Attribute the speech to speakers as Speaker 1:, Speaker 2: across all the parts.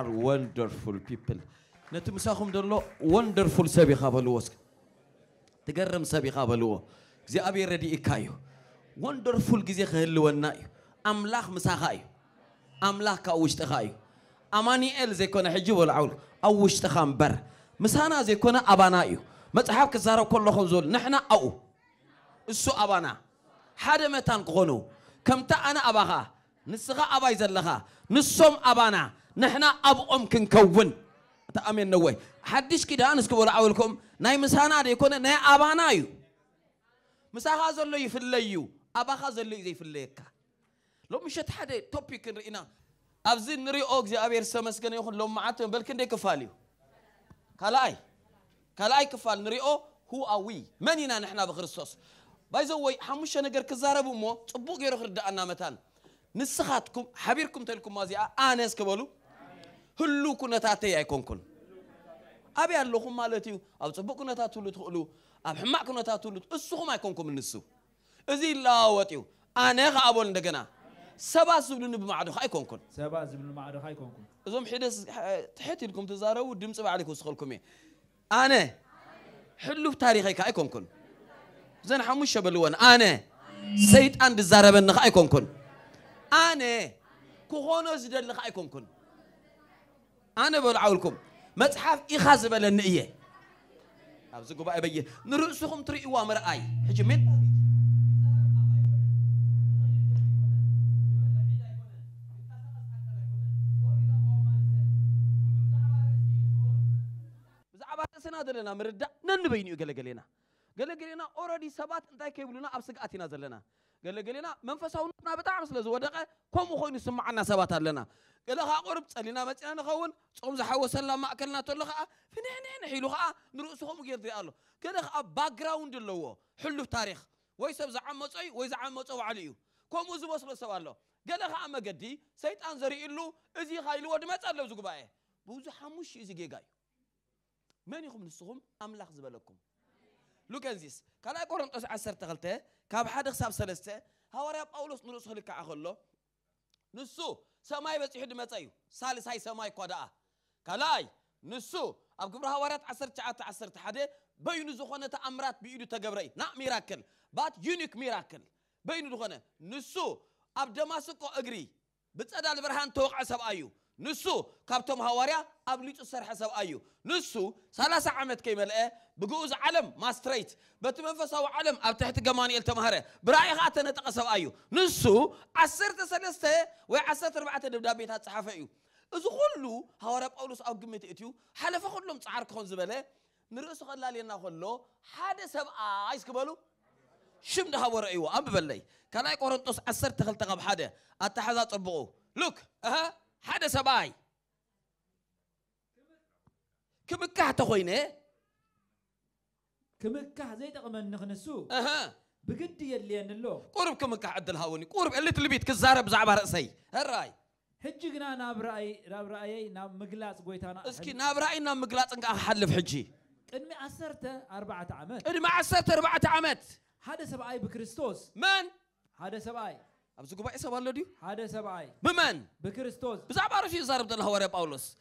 Speaker 1: are wonderful people ነቲ ምሳኹም ደሎ ወንደርፉል ሰብ ኢኻ በልዎ እስኪ ትገርም ሰብ ኢኻ በልዎ እግዚኣብሔር ረዲእካ እዩ ወንደርፉል ግዜ ክህልወና እዩ ኣምላኽ ምሳኻ እዩ ኣምላኽ ካብ ውሽጢኻ እዩ ኣማኒኤል ዘይኮነ ሕጂ በልዓውሉ ኣብ ውሽጢኻ እምበር ምሳና ዘይኮነ ኣባና እዩ መፅሓፍ ክዛረብ ከለኹም ዝበሉ ንሕና ኣብኡ እሱ ኣባና ሓደ መታን ክኾኑ ከምታ ኣነ ኣባኻ ንስኻ ኣባይ ዘለኻ ንሶም ኣባና نحنا أب أبوم كنكون تأمين نوي حدش كده أنا سكبر لأولكم ناي مسانا دي يكون ناي أبانا يو مسا في اللي مساها زلو يفليو أباها زلو يزي فليكا لو مش حدا توبيك رئنا أبزين نري أوكزي أبير سمس سمسكن يخون لو معاتهم بل كن دي كفاليو كالاي كالاي كفال نري أو هو أوي منينا نحنا بخرسوس بايزو بايزوي حموش نجر كزاربو مو تبوك يروح ردأنا متان نسخاتكم حبيركم تلكم مازي آنس اسكبولو ህሉ ኩነታተይ ኣይኮንኩን ኣብይ ኣለኹም ማለት እዩ ኣብ ፅቡቅ ኩነታት ትብሉ ትኽእሉ ኣብ ሕማቅ ኩነታት ትብሉ እስኹም ኣይኮንኩም እንሱ እዚ ይለዋወጥ እዩ ኣነ ከኣበሉ እንደገና ሰባት ዝብሉኒ ብማዕዱኻ ኣይኮንኩን ሰባት ዝብሉኒ ማዕዱኻ ኣይኮንኩን እዞም ሒደስ ትሕት ኢልኩም ትዛረቡ ድምፂ ባዕለ ክውስኸልኩም እየ ኣነ ሕሉፍ ታሪኸይካ ኣይኮንኩን እዘን ሓሙሽተ በልዎን ኣነ ሰይጣን ድዛረበኒኸ ኣይኮንኩን ኣነ ክኾኖ ዝደሊኸ ኣይኮንኩን أنا ما تحف إخاز بل النية أبز بقى بيجي نرؤسهم تري وامر أي هجمين بزعبات سنادلنا مردع ننبيني قلقلنا ገለገሌና ኦረዲ ሰባት እንታይ ከይብሉና ኣብ ስግኣት ኢና ዘለና ገለገሌና መንፈሳውነትና ብጣዕሚ ስለ ዝወደቐ ከምኡ ኮይኑ ዝስማዓና ሰባት ኣለና ገለ ከዓ ቁርብ ፀሊና መፂና ንኸውን ፆም ዝሓወሰላ ማእከልና ተሎ ከዓ ፍንሕንሕንሕ ኢሉ ከዓ ንርእሱ ከምኡ ጌር ትሪኢ ኣሎ ገለ ከዓ ባክግራውንድ ኣለዎ ሕሉፍ ታሪክ ወይ ሰብ ዝዓመፀ ወይ ዝዓመፀ ባዕሉ እዩ ከምኡ ዝበስሎ ሰብ ኣሎ ገለ ከዓ መገዲ ሰይጣን ዘርእሉ እዚ ካይልዎ ድመፅ ኣለብዚ ጉባኤ ብብዙሕ ሓሙሽተ እዩ ጌጋ እዩ መን ኢኹም ንስኹም ኣምላኽ ዝበለኩም Look at this. Kala Korintos 10 تغلته كاب حد خساب سلسته هواري بولس نرس هلك أخلو نسو سماي بس يحد متايو سالس هاي سماي قداء كلاي نسو أب قبر هوارات 10 9 10 حد بينو زخونة أمرات بيدو تجبري نا ميراكل بات يونيك ميراكل بينو دخونة نسو أب دماسكو أجري بتصدى البرهان توقع سبأيو نسو كابتم هواريا أب ليتو سرح سبأيو نسو سلاس عمت كيمل إيه ብግኡዝ ዓለም ማስትሬት በቲ መንፈሳዊ ዓለም ኣብ ትሕቲ ገማንኤል ተማሃረ ብራእይ ከዓ ተነጠቐ ሰብኣይ እዩ ንሱ 13 ወይ 14 ደብዳቤታት ፀሓፈ እዩ እዚ ኩሉ ሃዋርያ ጳውሎስ ኣብ ግምት እትዩ ሓለፈ ኩሎም ፀዓር ክኾን ዝበለ ንርእሱ ከላልየና ከሎ ሓደ ሰብኣይ ስክበሉ ሽም ድሃቦ ረእይዎ ኣንብበለይ ካልኣይ ቆሮንጦስ 12 ካብ ሓደ ኣታሓዛ ፅቡቑ ሉክ ሓደ ሰብኣይ ክምካህ ተኮይነ كمكه زي تقم النغنسو اها بقد يلي ان اللو قرب كمكه عد الهاوني قرب اللي بيت كزار بزعب راسي هالراي حجنا ناب راي ناب راي ناب مقلاص قويتانا اسكي ناب راي ناب مقلاص انك احلف حجي ادمي عسرت اربعة عامات ادمي عسرت اربعة عامات هذا سبعي بكريستوس من هذا سبعي ابزكو باي سبع لديو هذا سبعي بمن بكريستوس بزعب راسي زار بدل هواري باولوس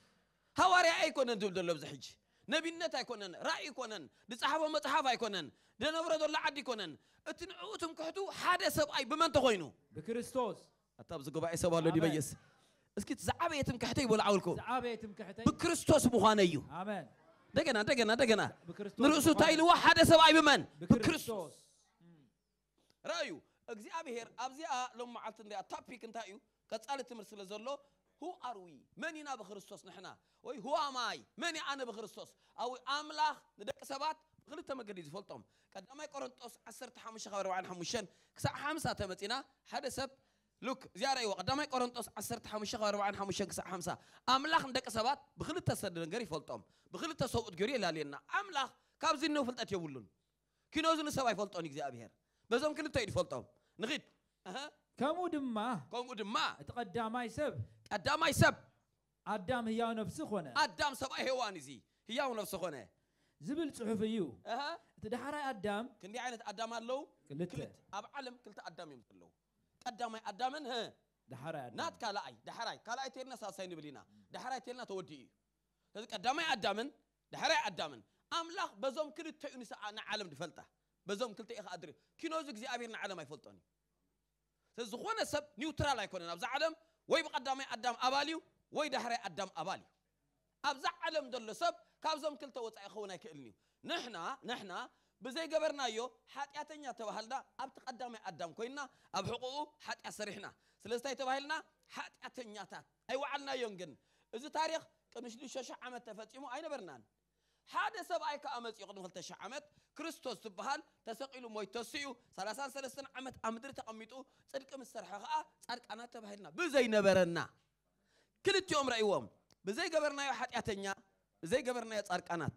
Speaker 1: هواري ايكون انتو بدل لبز حجي ነቢነት ኣይኮነን ራእይ ይኮነን ዝፀሓቦ መፅሓፍ ኣይኮነን ዝነብሮ ዘሎ ዓዲ ይኮነን እቲ ንዕኡ ትምክሕቱ ሓደ ሰብኣይ ብመን ተኮይኑ ብክርስቶስ ኣታብዚ ጉባኤ ሰብ ኣሎ ዲበየስ እስኪ ዝዓበየ ትምክሕተ ይበሉ ዓውልኩም ብክርስቶስ ምዃነ እዩ እንደገና እንደገና እንደገና ንርእሱ እንታይ ኢልዎ ሓደ ሰብኣይ ብመን ብክርስቶስ ራእዩ እግዚኣብሔር ኣብዚኣ ሎም መዓልቲ እንዳ ታፒክ እንታይ እዩ ቀፃሊ ትምህርቲ ስለ ዘሎ ሁ አር ዊ መን ኢና ብክርስቶስ ንሕና ወይ ሁ ኣማይ መን ኣነ ብክርስቶስ ኣብ ኣምላኽ ንደቂ ሰባት ብክልተ መገዲ እዩ ዝፈልጦም ቀዳማይ ቆሮንጦስ 15 45 ክሳብ 50 ተመፂና ሓደ ሰብ ሉክ እዚኣ ርእይዎ ቀዳማይ ቆሮንጦስ 1545 ክሳብ 50 ኣምላኽ ንደቂ ሰባት ብክልተ ሰድ ነገር ይፈልጦም ብክልተ ሰብኡት ገይሩ የላለየና ኣምላኽ ካብዚ እነው ፍልጠት የብሉን ኪኖዝ ንሰብ ኣይፈልጦን እግዚኣብሔር በዞም ክልተ እዩ ዝፈልጦም ንኽድ ከምኡ ድማ ከምኡ ድማ እቲ ቀዳማይ ሰብ ቀዳማይ أي سب أدام هياو نفس خونه أدام سبأي هيوان زي هياو نفس خونه زبل صحف يو أها تدحرى أدام كندي عينة أدام اللو كلت كلت أب علم كلت أدام يمتلو قدامي أدامن ها دحرى أدام نات كالاي دحرى كالاي تيرنا ساسين بلينا دحرى تيرنا تودي لذا قدامي أدامن دحرى أدامن أملاخ بزوم كلت تيونس أنا عالم دفلته بزوم كلت إخ أدري كينوزك زي أبيرنا عالم ما يفلتوني ስለዝኾነ ሰብ ኒውትራል ኣይኮነን ኣብዛ ዓለም وي بقدامي أدم أباليو وي دهري أدم أباليو أبزع علم دل سب كابزم كل توت أخونا كإلنيو نحنا نحنا بزي قبرنا يو حات أتنيا توهلنا أبت أدم كوينا أبحقو حات أسرحنا سلستي توهلنا حات أتنيا أي وعلنا يونجن إذا تاريخ كمشلو شاشة عمت تفاتيمو أين برنان حادث سب أي كأمت يقدم خلت شعمت ክርስቶስ ዝበሃል ተሰቂሉ ሞይተሱ እዩ 33 ዓመት ኣብ ምድሪ ተቐሚጡ ፅድቂ ምስ ሰርሐ ከዓ ፃድቃና ተባሂልና ብዘይነበረና ክልቲኦም ረእይዎም ብዘይገበርናዮ ሓጢኣተኛ ብዘይገበርናዮ ጻድቃናት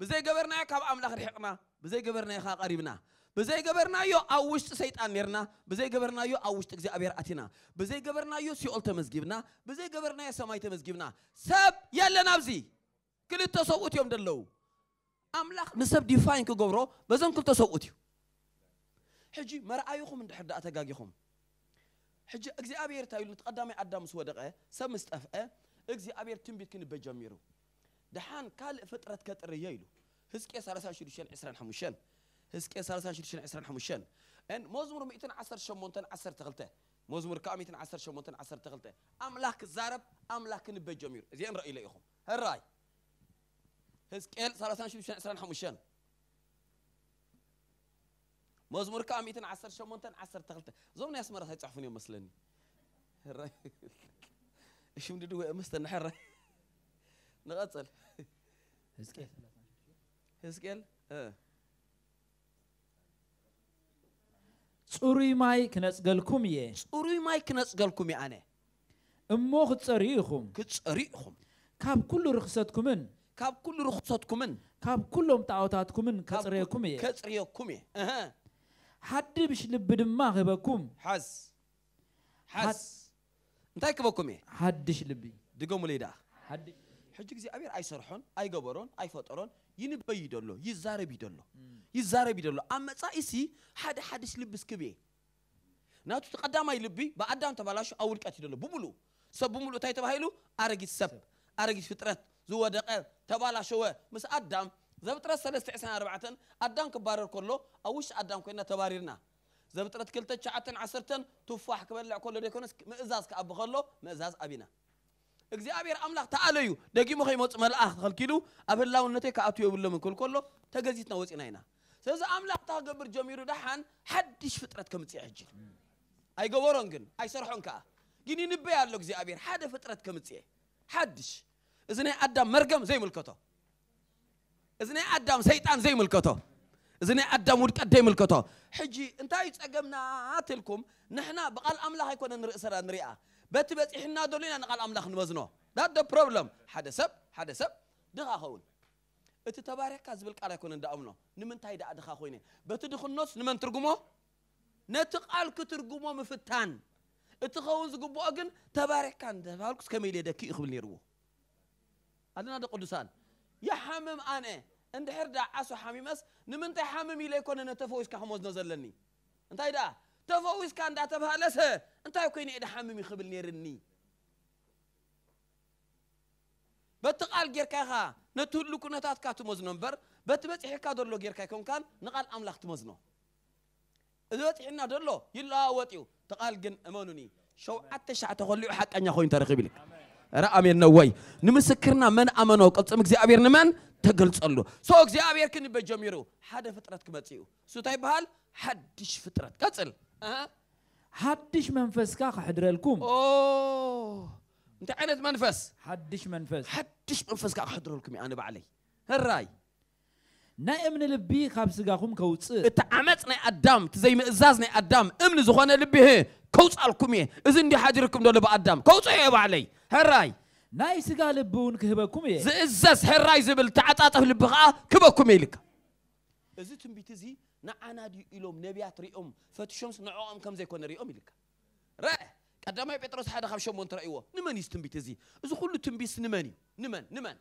Speaker 1: ብዘይገበርናዮ ካብ ኣምላኽ ርሒቕና ብዘይገበርናዮ ከዓ ቀሪብና ብዘይገበርናዮ ኣብ ውሽጢ ሰይጣን ነርና ብዘይገበርናዮ ኣብ ውሽጢ እግዚኣብሔር ኣቲና ብዘይገበርናዮ ሲኦል ተመዝጊብና ብዘይገበርናዮ ሰማይ ተመዝጊብና ሰብ የለና ኣብዚ ክልተ ሰብኡት እዮም ደለዉ ኣምላኽ ንሰብ ዲፋይን ክገብሮ በዘን ክልተ ሰብኡት እዩ ሕጂ መርኣይኹም እንድሕር ዳኣ ተጋጊኹም ሕጂ እግዚኣብሔር እንታይ ኢሉ ተቐዳማይ ኣዳም ምስ ወደቐ ሰብ ምስ ጠፍአ እግዚኣብሔር ትንቢት ክንበ ጀሚሩ ድሓን ካልእ ፍጥረት ከጥርየ ኢሉ ህዝቅኤል 3625 ህዝቅኤል 3625 መዝሙር 11812 መዝሙር ከዓ 11812 ኣምላኽ ክዛረብ ኣምላኽ ክንበ ጀሚሩ እዚአን ረእይለ ኢኹም ህራይ ህዝቅኤል 35 መዝሙር ከዓ 118 12 እዞም ናይ ኣስመራ ኣይፃሕፉን እዮም መስለኒ እሽም ድድወ መስተና ሕራይ ንቐፅል ህዝቅኤል ፅሩይ ማይ ክነፅገልኩም እየ ፅሩይ ማይ ክነፅገልኩም እየ ኣነ እሞ ክትፀርዩ ኢኹም ክትፀርዩ ኢኹም ካብ ኩሉ ርክሰትኩምን كاب كل رخصات كمن كاب كلهم تعوتات كمن كسرية كمية كسرية كمية أه. حد بيش لبد ما غبكم حس حس انتي كبكمي حدش لبي دقوم ليدا حد حجك زي أبير أي سرحون أي جبرون أي فطرون ينبي يدلو يزاري بيدلو يزاري بيدلو أما سايسي حد حدش لبس كبير ناتو تقدم أي لبي بعد أن تبلاش أول كاتي دلو بملو سب بملو تايتوا هيلو أرجع سب أرجع فطرت ዝወደቐ ተባላሸወ ምስ ኣዳም ዘብጥረት 324 ኣዳም ክባረር ከሎ ኣብ ውሽጢ ኣዳም ኮይና ተባሪርና ዘብጥረት 211 ትፋሕ ክበልዕ ከሎ ደይኮነስ ምእዛዝ ክኣብ ከሎ ምእዛዝ ኣብና እግዚኣብሔር ኣምላኽ ተኣለ እዩ ደጊሙ ከይመፁ መልኣኽ ተኸልኪሉ ኣብ ህላውነተይ ከኣትዮ የብሎምን ክብል ከሎ ተገዚትና ወፂና ኢና ስለዚ ኣምላኽ እታ ክገብር ጀሚሩ ድሓን ሓድሽ ፍጥረት ከምፅእ ሕጂ ኣይገበሮን ግን ኣይሰርሖን ከዓ ግን ይንበይ ኣሎ እግዚኣብሔር ሓደ ፍጥረት ከምፅእ ሓድሽ እዚ ናይ ኣዳም መርገም ዘይምልከቶ እዚ ናይ ኣዳም ሰይጣን ዘይምልከቶ እዚ ናይ ኣዳም ውድቀት ዘይምልከቶ ሕጂ እንታይ እዩ ፀገምና ትልኩም ንሕና ብቓል ኣምላኽ ኣይኮነ ንርእሰና ንሪኣ በቲ በፂሕና ደሎ ኢና ንቓል ኣምላኽ ንመዝኖ ዳት ደ ፕሮብለም ሓደ ሰብ ሓደ ሰብ ድኻ ኸውን እቲ ተባርካ ዝብል ቃል ኣይኮነ እንዳኣምኖ ንምንታይ ደኣ ድኻ ኮይነ በቲ ድኽኖስ ንመን ትርጉሞ ነቲ ቃል ክትርጉሞ ምፍታን እቲ ኸውን ዝግብኦ ግን ተባርካ እንተባልኩስ ከመይ ኢለ ደኪ ይኽብል ነይርዎ ኣለና ዶ ቅዱሳን ይሓምም ኣነ እንድሕር ዳ ዓሱ ሓሚመስ ንምንታይ ሓምም ኢለ ይኮነ ነተፈዊስካ ክመዝኖ ዘለኒ እንታይ ደኣ ተፈዊስካ እንዳተባሃለሰ እንታይ ኮይኑ እየ ድሓምም ይኽብል ነይርኒ በቲ ቃል ጌርካ ኢኻ ነቲ ህሉ ኩነታትካ ትመዝኖ እምበር በቲ በፂሕካ ዘሎ ጌርካ ይኮንካን ንቓል ኣምላኽ ትመዝኖ እዚ በፂሕና ደሎ ይለዋወጥ እዩ ተቓል ግን እመኑኒ ሸውዓተ ሸዓተ ኮሊዑ ሓቀኛ ኮይኑ ተረኺብ ኢልካ رأمي النووي نمسكرنا من أمنوك أتسمك زي أبير نمن تقل تصلو سوك زي أبير كني بجميرو حدا فترة كمتيو سو تايب هال حدش فترة كتل أه؟ حدش منفس كاك حدر لكم أوه أنت عينت منفس حدش منفس حدش منفس كاك حدر لكم أنا بعلي هالراي ناي من لبي خابس كاكم كوتس أنت عمت ناي أدام تزي مئزاز ناي أدام أمن زخوان لبي هي كوس الكمية إذن دي حاجركم دول بأدم كوس إيه بعلي هراي ناي سجال بون كهبكم إيه زز هراي زبل تعطاطه لبغاء كبكم لك إذا تنبيت زي نعنا دي إلهم نبيات ريهم فتشمس نعوم كم زي كون ريهم لك رأي قدامي بيترس حدا خمشة مون ترأيوه نمن يستنبيت زي إذا كل تنبيس نمني نمن نمن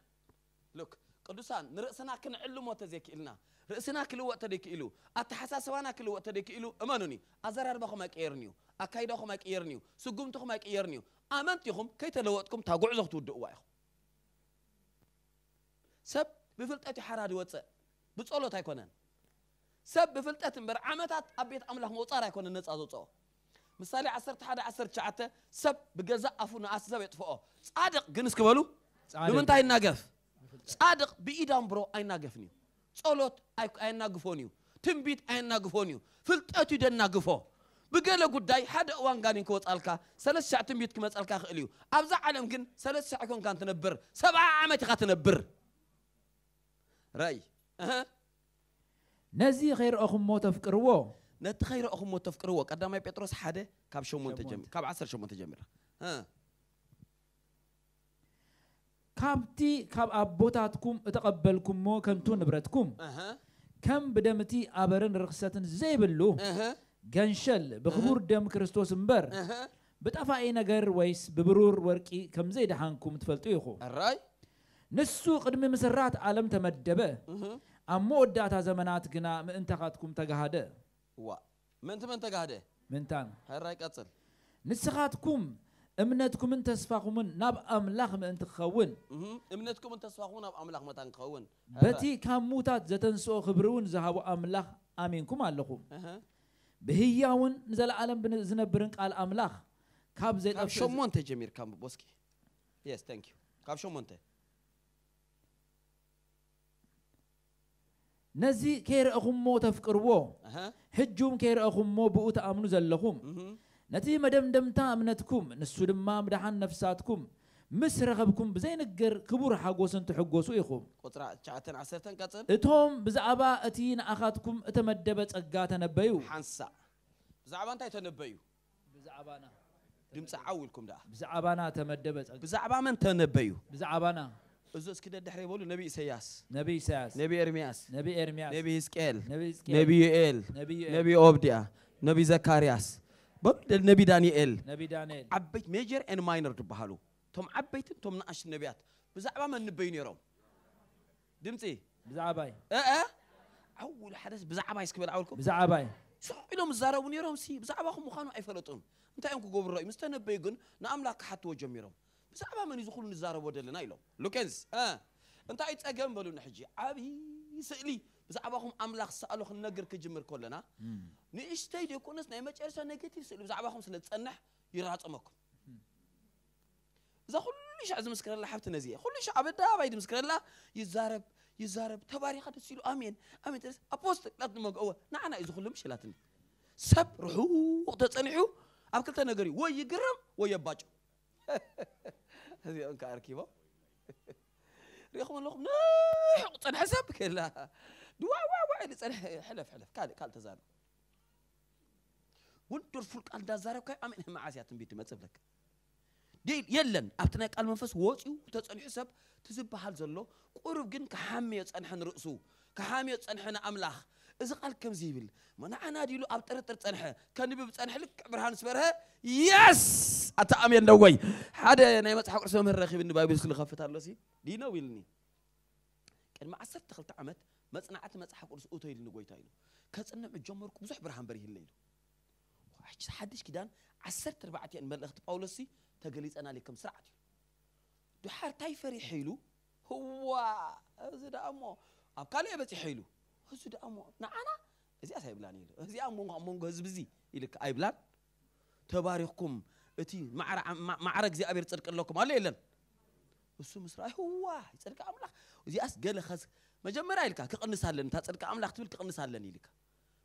Speaker 1: لك قدوسان نرأسنا كنعلم وتزيك إلنا رأسنا كل وقت ديك إلو أتحساس وانا كل وقت ديك إلو أمانوني أزرار بخو ماك إيرنيو أكايدا خو ماك إيرنيو سقوم تخو ماك إيرنيو آمنت يخم كي تلوقتكم تاقو عزوك تودو وايخو سب بفلت أتي حراد واتس بتسولو تايكونان سب بفلت أتي مبر عمتات أبيت أملاح موطارا يكونان نتس أزوطو مثالي عصر تحادة عصر تشعته سب بقزا أفونا أسزا ويطفقو صادق جنس كبالو لمن تاين ناقف صادق بإيدام برو أين ناقفني صلوت أين نقفونيو تنبيت أين نقفونيو فلتأتي دن نقفو بقالة قداي حد أوان قاني كوت ألكا سلس شع تنبيت كمات ألكا خليو أبزع عالم كن سلس شع كون كان تنبر سبعة عامتي خا تنبر راي نزي غير أخم مو تفكروو نت غير أخم مو تفكروو قدامي بيتروس حدا كاب شو مو كاب عصر شو مو ها ካብቲ ካብ ኣቦታትኩም እተቐበልኩምሞ ከንቱ ንብረትኩም ከም ብደምቲ ኣበርን ርክሰትን ዘይብሉ ገንሸል ብክቡር ደም ክርስቶስ እምበር ብጠፋኢ ነገር ወይስ ብብሩር ወርቂ ከምዘይደሃንኩም ዘይደሃንኩም ትፈልጡ ኢኹም ንሱ ቅድሚ ምስራት ዓለም ተመደበ ኣብ መወዳእታ ዘመናት ግና ምእንታኻትኩም ተጋሃደ ምንቲ መን ተጋሃደ ምንታን ሕራይ ቀፅል ንስኻትኩም እምነትኩም ተስፋኹምን ናብ ኣምላኽ ምእንቲ ክኸውን እምነትኩምን ተስፋኹምን ናብ ኣምላኽ ምእንታን ክኸውን በቲ ካብ ሙታት ዘተንስኦ ክብሪ እውን ዝሃቦ ኣምላኽ ኣሜንኩም ኣለኹም ብህያውን ንዘለዓለም ዝነብርን ቃል ኣምላኽ ካብ ዘይጠፍ ሸሞንተ ጀሚርካ ቦስኪ የስ ታንክ ዩ ካብ ሸሞንተ ነዚ ከይረአኹምሞ ተፍቅርዎ ሕጁም ከይረአኹምሞ ብኡ ተኣምኑ ዘለኹም نتي مدم دمتا امنتكم نسودما مدحان نفساتكم مس رغبكم بزين الجر كبر حقوسن تحقوسو يخوم قطرة شعتن عسرتن قطن اتهم بزعبا اتين اخاتكم اتمدبت اقاتا نبيو حنسا بزعبا انت تنبيو بزعبانا دمت عاولكم دا بزعبانا تمدبت بزعبا من تنبيو بزعبانا ازوز كده دحري بولو نبي سياس نبي سياس نبي ارمياس نبي ارمياس نبي اسكيل نبي اسكيل نبي ايل نبي اوبديا نبي زكارياس نبي دانيال نبي دانيال عبيت ميجر ان ماينر تبهالو توم عبيت توم ناش النبيات بزعبا ما نبي نيرو دمتي بزعباي اه اه اول حدث بزعبا اسكبل اولكم بزعباي صح لهم الزاربون يرو سي خو مخانو اي فلطون انت انكو غوبر راي مستنبي ግን ناملاك حتو جميرو بزعبا من يزخلو نزارو ودلنا يلو لوكنز اه انت اي ጸገም በሉን نحجي ዓብዪ سئلي بزعبهم أملاخ سألوخ نقر كجمر كلنا نيشتاي دي كونس نايمة جرسة نيجاتيف سيلي بزعبهم سلا تسنح يرات أمكم إذا خلو ليش عزم سكر الله حبت نزيه خلو ليش عبد دا بايد مسكر الله يزارب يزارب تباري خد سيلو آمين آمين ترس أبوست لا تنمق أوه نعنا نعم. إذا خلو مش لا تن سب روحو وقت تسنحو أبكر تنقري وي قرم وي باجو هذي أنك أركيبو ريخو من لغم نايح وقت تنحسب كلا دوا وا وا حلف حلف قال قال تزار وانت رفل قال دا زارو كاي امين ما عاسياتن بيت مصبلك دي يلن ابتنا قال منفس ووصيو تصنح حساب تزبحال زلو قرب كن كحامي يصنحن رؤسو كحامي يصنحن املاخ اذا قال كم زيبل من انا ديلو ابطر طر صنح كان بي صنح لك برهان سبره يس اتا امين دو وي حدا انا مصحف قرسو مرخي بن بابي سلخفتالو سي دي نو ويلني كان ما عصرت دخلت عمت مصنعت مصحح قدس اوتو يدني غويتا يلو كصنع جمركم بزح برهان بري الليل واحد حدش كدان 10 ربعات ان ملخت باولوسي تغليص انا لكم سرعه دو حار تاي فري حيلو هو زيد امو ابقالي بس حيلو زيد امو نعانا ازي اسا يبلاني ازي امو امو غز بزي يلك ايبلان تباركم اتي معر معرك زي ابير صدق لكم الله يلن እሱ ምስራ ህዋ ይጸድቀ አምላክ እዚ አስ ገለ مجمرة إلك كقنص هلن تصدق أم لا تبل كقنص هلن إلك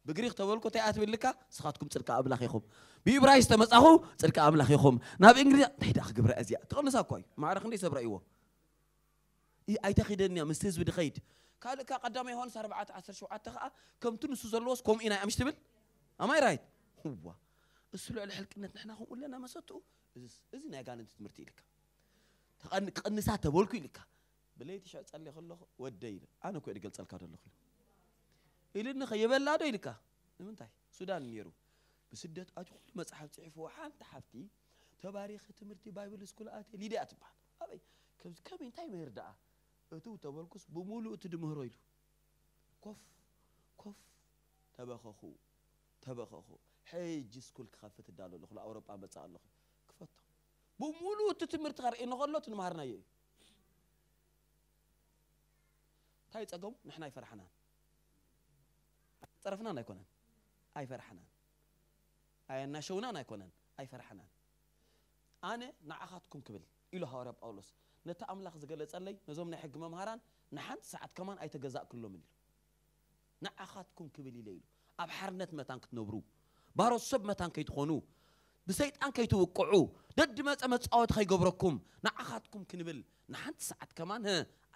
Speaker 1: بغريخ تولكو تي أتبل لك سخاتكم تصدق أم لا خيخم بيبرايس تمسحو تصدق أم لا خيخم ناب إنجليز نهيد أخ جبر أزياء تقنص أكوي ما أعرف إني سبر أيوة إيه أي تخدني يا مستيز بدخيد قال لك قدام يهون صار بعات عشر شو عتقة كم تنسو زلوس كم إنا أمش تبل أما يرايد هو السلع الحلك إن نحنا هم ولا نمسطو إذن يا جان أنت لك تقن قنصات تولكو لك بليتي شو تصلي خلوه وديله أنا كويت قلت صلي كارل خلوه إلين نخي يبل لا دويلكا من تاي سودان ميرو بسدات أجو كل ما صحب تعرف وحان تحفتي تباري ختمرتي بايبل سكول آتي ليدي أتبع أبي كم كم من تاي مهر أتو تبركوس بمولو تدمه رويلو كف كف تبخخو تبخخو حي جس كل خافت الدال الأخلاق أوروبا بتصال الأخلاق بمولو تتمرت غير إنه غلط نمهرنا እንታይ ፀገሙ ንሕና ኣይፈርሓናን ፀረፍናን ኣይኮነን ኣይፈርሓናን ኣየናሸውናን ኣይኮነን ኣይፈርሓናን ኣነ ንዓኻትኩም ክብል ኢሉ ሃዋርያ ጳውሎስ ነቲ ኣምላኽ ዝገለፀለይ ነዞም ናይ ሕጊ መምሃራን ንሓንቲ ሰዓት ከማን ኣይተገዛእክሎምን ኢሉ ንዓኻትኩም ክብል ኢለ ኢሉ ኣብ ሓርነት መታን ክትነብሩ ባሮት ሰብ መታን ከይትኾኑ ብሰይጣን ከይትውቅዑ ደዲ መፀ መፃወት ከይገብረኩም ንዓኻትኩም ክንብል ንሓንቲ ሰዓት ከማን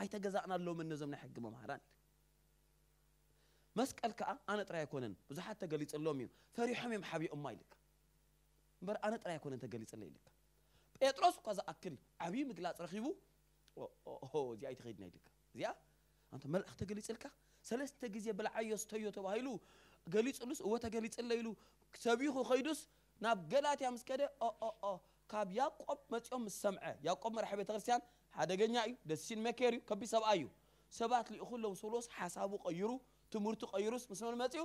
Speaker 1: ኣይተገዛእናሎም እነዞም ናይ ሕጊ መምሃራን መስቀል ከዓ ኣነ ጥራይ ኣይኮነን ብዙሓት ተገሊፀሎም እዩ ፈሪሖም እዮም ሓቢኦማ ይልካ እምበር ኣነ ጥራይ ኣይኮነን ተገሊፀለ ይልካ ጴጥሮስ እኳ ዝኣክል ዓብዪ ምግላፅ ረኺቡ እዚኣ ይተኸይድና ይልካ እዚኣ ኣንተ መልእኽ ተገሊፅልካ ሰለስተ ግዜ ብልዓዮ ስተዮ ተባሂሉ ገሊፅሉስ እወ ተገሊፅለ ኢሉ ሰቢኹ ኸይዱስ ናብ ገላትያ ምስ ከደ ካብ ያቆብ መፂኦም ምስ ሰምዐ ያቆብ መራሒ ቤተ ክርስቲያን ሓደገኛ እዩ ደሲን መኬር እዩ ከቢድ ሰብኣ እዩ ሰባት ልኢኹሎም ሰውሎስ ሓሳቡ ቀይሩ ትምህርቱ ቀይሩስ ምስ መን መፅኡ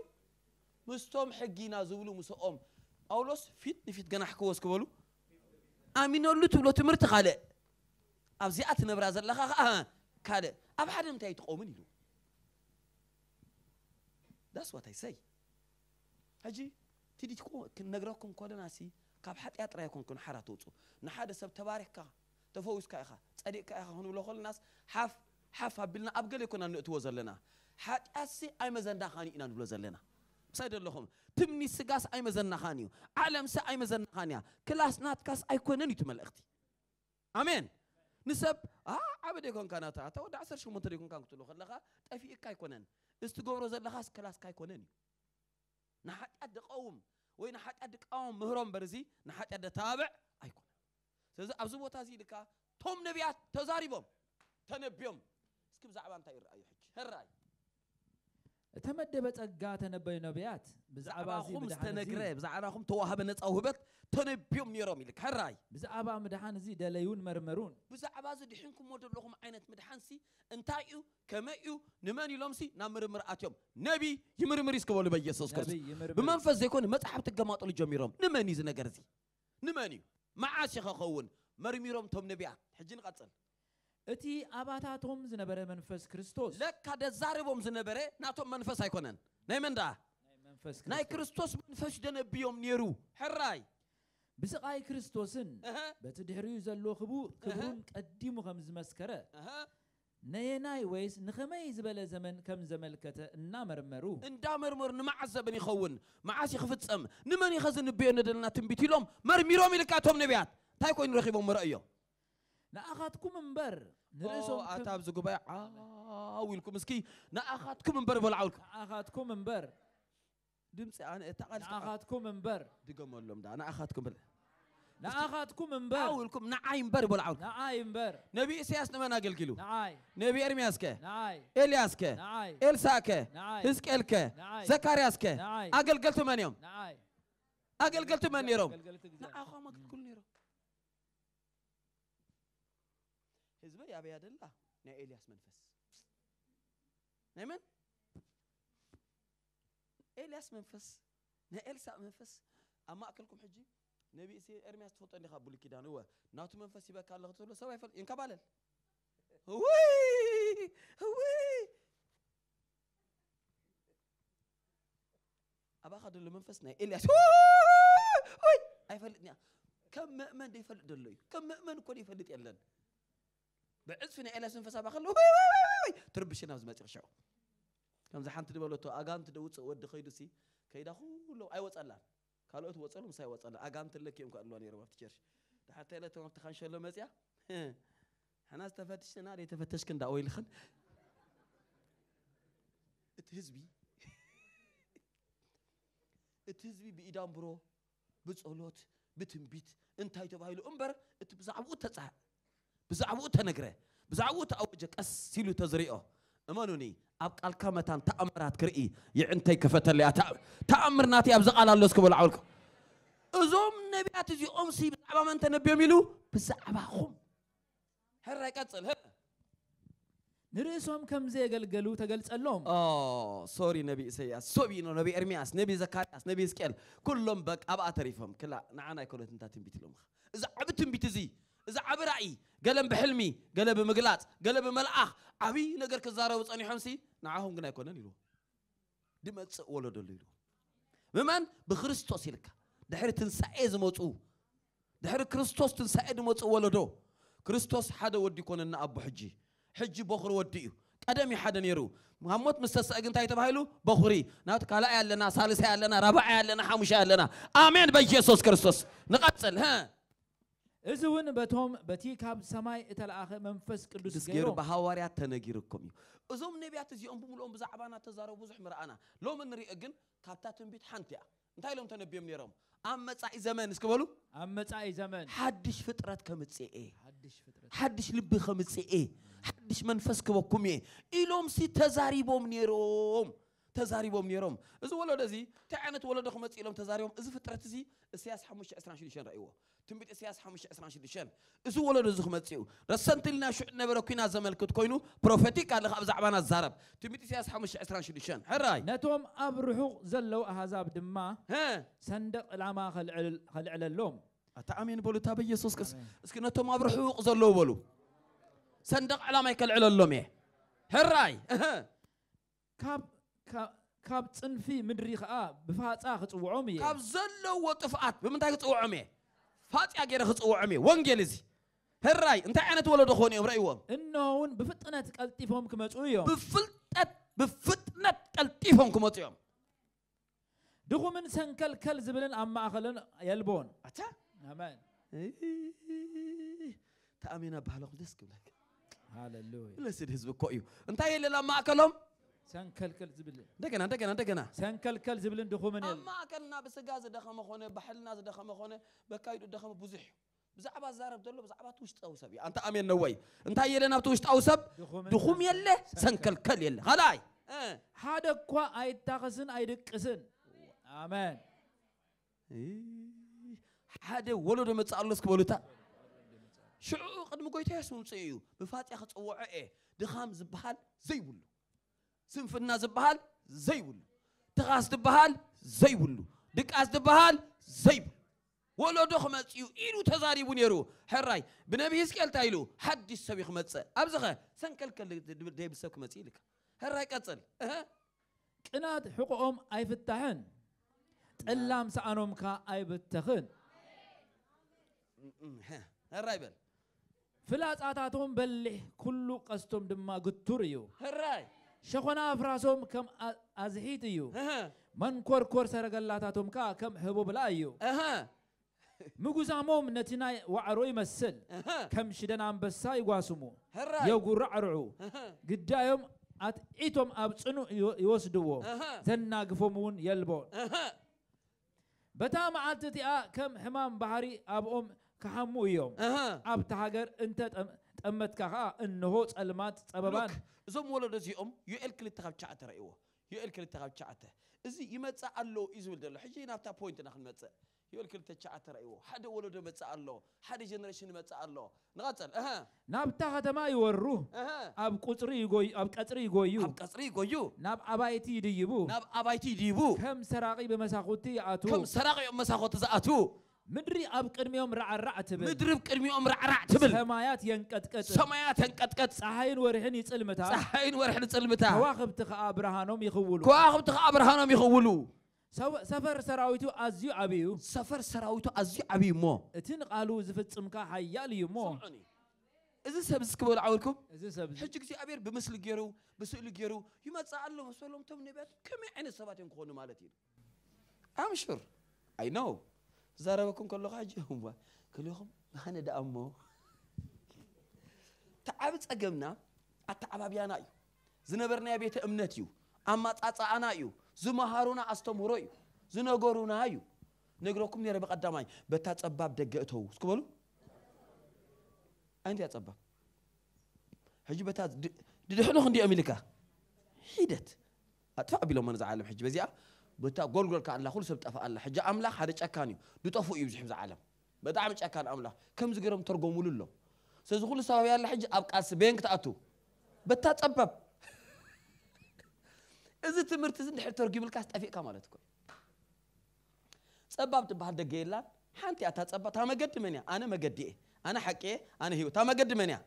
Speaker 1: ምስቶም ሕጊና ዝብሉ ምስኦም ጳውሎስ ፊት ንፊት ገና ሕክቦስ ክበሉ ኣሚነሉ ትብሎ ትምህርቲ ካልእ ኣብዚኣ ትነብራ ዘለካ ከዓ ካልእ ኣብ ሓደ እንታይ ትቆምን ኢሉ ዳስ ዋታይ ሰይ ሕጂ ትዲት ክነግረኩም ኮለናሲ كاب حتى يطرى يكون كن حرة توتو نحادة سب تبارك كا تفوز كا إخا تأديك كا إخا هنو لخل الناس حف حف بلنا أبقل يكون أن نؤتوز لنا حتى أسي أي مزن داخاني إنا نبلوز لنا سيد اللهم تمني سقاس أي مزن نخانيو عالم سا أي مزن نخانيا كلاس ناتكاس أي كون أن يتمل أختي أمين نسب ها عبد يكون كان تا تا ودع سر شو مطر يكون كان كتلو خلاها تأفي إيك كاي كونن استقبل روزر لخاس كلاس كاي كونن نحات أدق أوم ወይ ንሓጢኣት ድቃወም ምህሮም በርዚ ንሓጢኣት ደተባብዕ ኣይኮነን ስለዚ ኣብዚ ቦታ እዚ ድካ ቶም ነቢያት ተዛሪቦም ተነቢዮም እስኪ ብዛዕባ እንታይ ይረኣዩ ሕጂ ህራይ እተመደበ ፀጋ ተነበዩ ነቢያት ብዛዕባ ዝተነግረ ብዛዕባኹም ተዋህበ ነፃ ውህበት ተነቢዮም ነይሮም ኢልክ ሕራይ ብዛዕባ ምድሓን እዚ ደለዩን መርመሩን ብዛዕባ እዚ ድሕንኩምዎ ዘለኹም ዓይነት ምድሓን ሲ እንታይ እዩ ከመይ እዩ ንመን ኢሎም ሲ ናብ ምርምር ኣትዮም ነቢ ይምርምር ይስክበሉ በኢየሱስ ክርስቶስ ብመንፈስ ዘይኮነ መፅሓፍ ትገማጠሉ ጀሚሮም ንመን እዩ እዚ ነገር እዚ ንመን እዩ መዓስ ይኸኸውን መርሚሮም ቶም ነቢያ ሕጂ ንቐፅል እቲ ኣባታቶም ዝነበረ መንፈስ ክርስቶስ ለካ ደዛርቦም ዝነበረ ናቶም መንፈስ ኣይኮነን ናይ መን ናይ ክርስቶስ መንፈስ ደነቢዮም ነይሩ ሕራይ بسقاي كريستوسن بتدحري زلو خبو كبرون قديم خمز مسكره ناي ناي ويس نخمي زبل زمن كم زمل مر نامرمرو اندامرمر نمعزب نخون معاسي خفت سم نمن يخزن بيان دلنا تنبيتي لهم مرميرو ملكاتهم نبيات تايكو نرخي بهم رأيو نأخذكم مبر نرسو أتاب زقبايا ويلكم اسكي نأخذكم مبر بالعولك نأخذكم مبر دمسي أنا أتاقل نأخذكم مبر دقم اللهم دا أنا أخذكم مبر ناخذكم من بر عاولكم نعايم بر بول عاول نعايم بر نبي إسياس نما ناقل كيلو نعاي نبي إرمياس كه نعاي إلياس كه نعاي إلسا كه نعاي إسكيل كه نعاي زكرياس كه نعاي أقل قلت من يوم نعاي أقل قلت من يوم نعاخو ما قلت كل نيرو هزبة يا بياد الله نا نعم إلياس منفس نعمل إلياس منفس نا نعم إلسا منفس أما أكلكم حجي نبي سي ارمياس تفوتني خا بولي كيدان هو ناتو منفس يبقى قال له تقول سوا يفل ينكبالل وي وي ابا خد له منفس ناي الياس وي اي فلتني كم مؤمن دي فلت دلوي كم مؤمن كون يفلت يلن بعزفنا الياس منفس ابا خل وي وي وي تربش انا زمتي رشاو كم زحنت دبلتو اغانت دوت ود خيدسي كيدا كله اي وصلان هل كالوت وصل مساي وصل اغام تلك يوم قال لوني رباب تشرش حتى لا تمام تخان شلو مزيا حنا استفتشنا نار يتفتش كندا اويل خن اتهزبي اتهزبي بايدام برو بصلوت بتنبيت انت هاي تبعي الامبر انت بزعبو تصح بزعبو تنغره بزعبو تاوجك اس سيلو تزريقه امانوني اب قال تامرات كرئي يعنتي كفت اللي تا تامرناتي ابزق على اللوسك بالعولك ازوم نبيات زي امسي بزعبا ما انت نبي ميلو بزعبا خم هل رايك اتصل هل نرسهم كم زي قال قالوا تقلت اللوم اوه سوري نبي اسياس سوبي نبي ارمياس نبي زكارياس نبي اسكيل كلهم بك ابا اتريفهم كلا نعانا يكولو تنتا تنبيت لهم ازعبت تنبيت زي إذا عبر رأي قلم بحلمي قال بمقلات قال بملأخ عبي نقر كزارة وصاني حمسي نعاهم قنا يكون نيلو دمت ولد نيلو بمن بخريستوس يلك دحر تنسى زموتو دحر كريستوس تنسى زموتو دو كريستوس حدا ودي يكون لنا أبو حجي حجي بخر وديو ቀደም ሓደ ነይሩ መሃሞት ምስ ተስአ ግን እንታይ ተባሂሉ በኹሪ ናቱ ካልኣይ ኣለና ሳልሳይ ኣለና ረብዓይ ኣለና ሓሙሻይ ኣለና ኣሜን በኢየሱስ نقتل ها እዚ እውን በቶም በቲ ካብ ሰማይ እተለኣኸ መንፈስ ቅዱስ ገይሩ ብሃዋርያት ተነጊርኩም እዩ እዞም ነቢያት እዚኦም ብምልኦም ብዛዕባና ተዛረቡ ብዙሕ ምርኣና ሎሚ ንሪኦ ግን ካብታ ትንቢት ሓንቲ እያ እንታይ ኢሎም ተነቢዮም ነይሮም ኣብ መጻኢ ዘመን እስክበሉ ኣብ መጻኢ ዘመን ሓድሽ ፍጥረት ከምፅአ ሓድሽ ልቢ ከምፅአ ሓድሽ መንፈስ ክበኩም እየ ኢሎም ሲ ተዛሪቦም ነይሮም ተዛሪቦም ነይሮም እዚ ወለዶ እዚ እንታይ ዓይነት ወለዶ ክመፅእ ኢሎም ተዛሪቦም እዚ ፍጥረት እዚ እስያስ 526 ንርእይዎ ትንቢት እስያስ 516 እሱ ወለዶ እዚ ክመፅኡ ረሰንትልና ሽዑ ነበረ ኩና ዘመልክት ኮይኑ ፕሮፌቲክ ኣለ ኣብ ዛዕባና ዛረብ ትንቢት እስያስ 526 ሕራይ ነቶም ኣብ ርሑቕ ዘለው ኣህዛብ ድማ ሰንደቕ ዕላማ ከልዕለሎም ኣታ ኣሜን በሉ እታ በኢየሱስ ቅስ እስኪ ነቶም ኣብ ርሑቕ ዘለው በሉ ሰንደቕ ዕላማ ይከልዕለሎም እየ ሕራይ ካብ ፅንፊ ምድሪ ከዓ ብፋፃ ክፅውዖም እየ ካብ ዘለዎ ጥፍኣት ብምንታይ ክፅውዖም እየ فاتي أجر خص وعمي وانجلزي هالراي أنت عنا تولد أخوني أمرأي وام إنهون بفتنة قلتيفهم كم تقوليهم بفتنة بفتنة قلتيفهم كم تقوليهم دخو من سنكل كل زبلن أم أخلن يلبون أتا آمين تأمين بهالهم دسك هاللويا سيد هزب كويو أنت يلي لما أكلهم سنكلكل زبل دقنا دقنا دقنا سنكلكل زبل دخومني اما اكلنا بسغاز دخم خونه بحلنا دخم خونه بكايدو دخم بزح بزعبا زارب دلو بزعبا توش تاوسب يعني انت امين نوي انت يلنا توش تاوسب دخوم يله سنكلكل يله خلاي إيه. هذا كوا اي تاخسن اي دقسن امين إيه. سنفنا زبحال زي ولو تغاس تبحال زي ولو دقاس تبحال زي ولو ولو دخ مصيو إلو تزاري بنيرو حراي بنبي هسكال تايلو حد يسوي خمسة أبزخه سنكل كل ديب سوك مصيلك حراي قتل أه. قنات حقوقهم أي فتحن تلام سأنهم كا أي بتخن حراي بل فلا تعتاتهم بل كل حراي شخنا افراسهم كم ازهيت يو اها من كور كور سرغلاتاتهم كا كم هبو بلا يو اها مغزاموم نتنا وعرو يمسل كم شدنا انبسا يغاسمو يغور عرعو قدايوم አጥኢቶም ኣብ ጽኑዕ ይወስድዎ ዘናግፎምውን የልቦን በታ መዓልቲ እቲኣ ከም ሕማም ባህሪ ኣብኦም ክሓሙ እዮም ኣብቲ ሃገር እንተ تمت كها انه المات تبان زوم ولد زيوم يوئل كل تخاف شعته رأيوا يوئل كل تخاف شعته إذا يمت سألو إزول دلو حجي نفتا بوينت نخل مت يوئل كل تشعته رأيوا حد ولد مت سألو حد جنريشن مت سألو نغتل أها نبتا هذا ما يورو أها أب كتري يجوي أب كتري يجوي أب كتري يجوي نب أبايتي ديبو نب أبايتي ديبو كم سرقي بمساقتي أتو كم سرقي بمساقتي أتو ምድሪ ኣብ ቅድሚኦም ራዕራዕ ትብል ምድሪ ኣብ ቅድሚኦም ራዕራዕ ትብል ሰማያት የንቀጥቀጥ ሰማያት የንቀጥቀጥ ፀሓይን ወርሕን ይፅልምታ ፀሓይን ወርሕን ይፅልምታ ከዋኽብቲ ከዓ ብርሃኖም ይኽውሉ ከዋኽብቲ ከዓ ብርሃኖም ይኽውሉ ሰፈር ሰራዊቱ ኣዝዩ ዓብዩ ሰፈር ሰራዊቱ ኣዝዩ ዓብዩ እሞ እቲ ንቃሉ ዝፍፅምካ ሓያል እዩ እሞ እዚ ሰብ እዚ ክበሉ ዓወልኩም እዚ ሰብ ሕጂ እግዚኣብሔር ብምስሊ ገይሩ ብስእሉ ገይሩ ይመፅእ ኣሎ መሰሎም እቶም ነቢያት ከመይ ዓይነት ሰባት እዮም ክኾኑ ማለት እዩ ኣምሹር ኣይ ኖው ክዛረበኩም ከለኹ ኣጅህምዋ ክልኹም ንኸነ ደኣ እሞ ተዓብ ፀገምና ኣተዓባብያና እዩ ዝነበርናዮ ቤተ እምነት እዩ ኣማፃፃኣና እዩ ዝመሃሩና ኣስተምህሮ እዩ ዝነገሩና እዩ ነግረኩም ነረ ብቐዳማይ በታ ፀባብ ደገ እተው ስክበሉ ኣይንት እያ ፀባብ ሕጂ በታ ድድሕኖ ክንዲኦም ኢልካ ሒደት ኣጥፋ ኣቢሎሞ ንዝዓለም ሕጂ በዚኣ በታ ጎልጎልካ ኣላ ኩሉ ሰብ ጠፋ ኣላ ሕጂ ኣምላኽ ሓደ ጨካን እዩ ዝጠፍኡ እዩ ብዙሕ ዝዓለም ብጣዕሚ ጨካን ኣምላኽ ከምዚ ገይሮም ተርጎምሉ ኣሎ ስለዚ ኩሉ ሰባብ ያላ ሕጂ ኣብ ቃልሲ በየን ክትኣቱ በታ ፀበብ እዚ ትምህርቲ እዚ ድሕር ተርጊብልካስ ጠፊእካ ማለት ኮ ፀባብ ትበሃል ደገ የላን ሓንቲ እያ እታ ፀባ እታ መገዲ መን እያ ኣነ መገዲ እየ ኣነ ሓቂ እየ ኣነ ሂወት እታ መገዲ መን እያ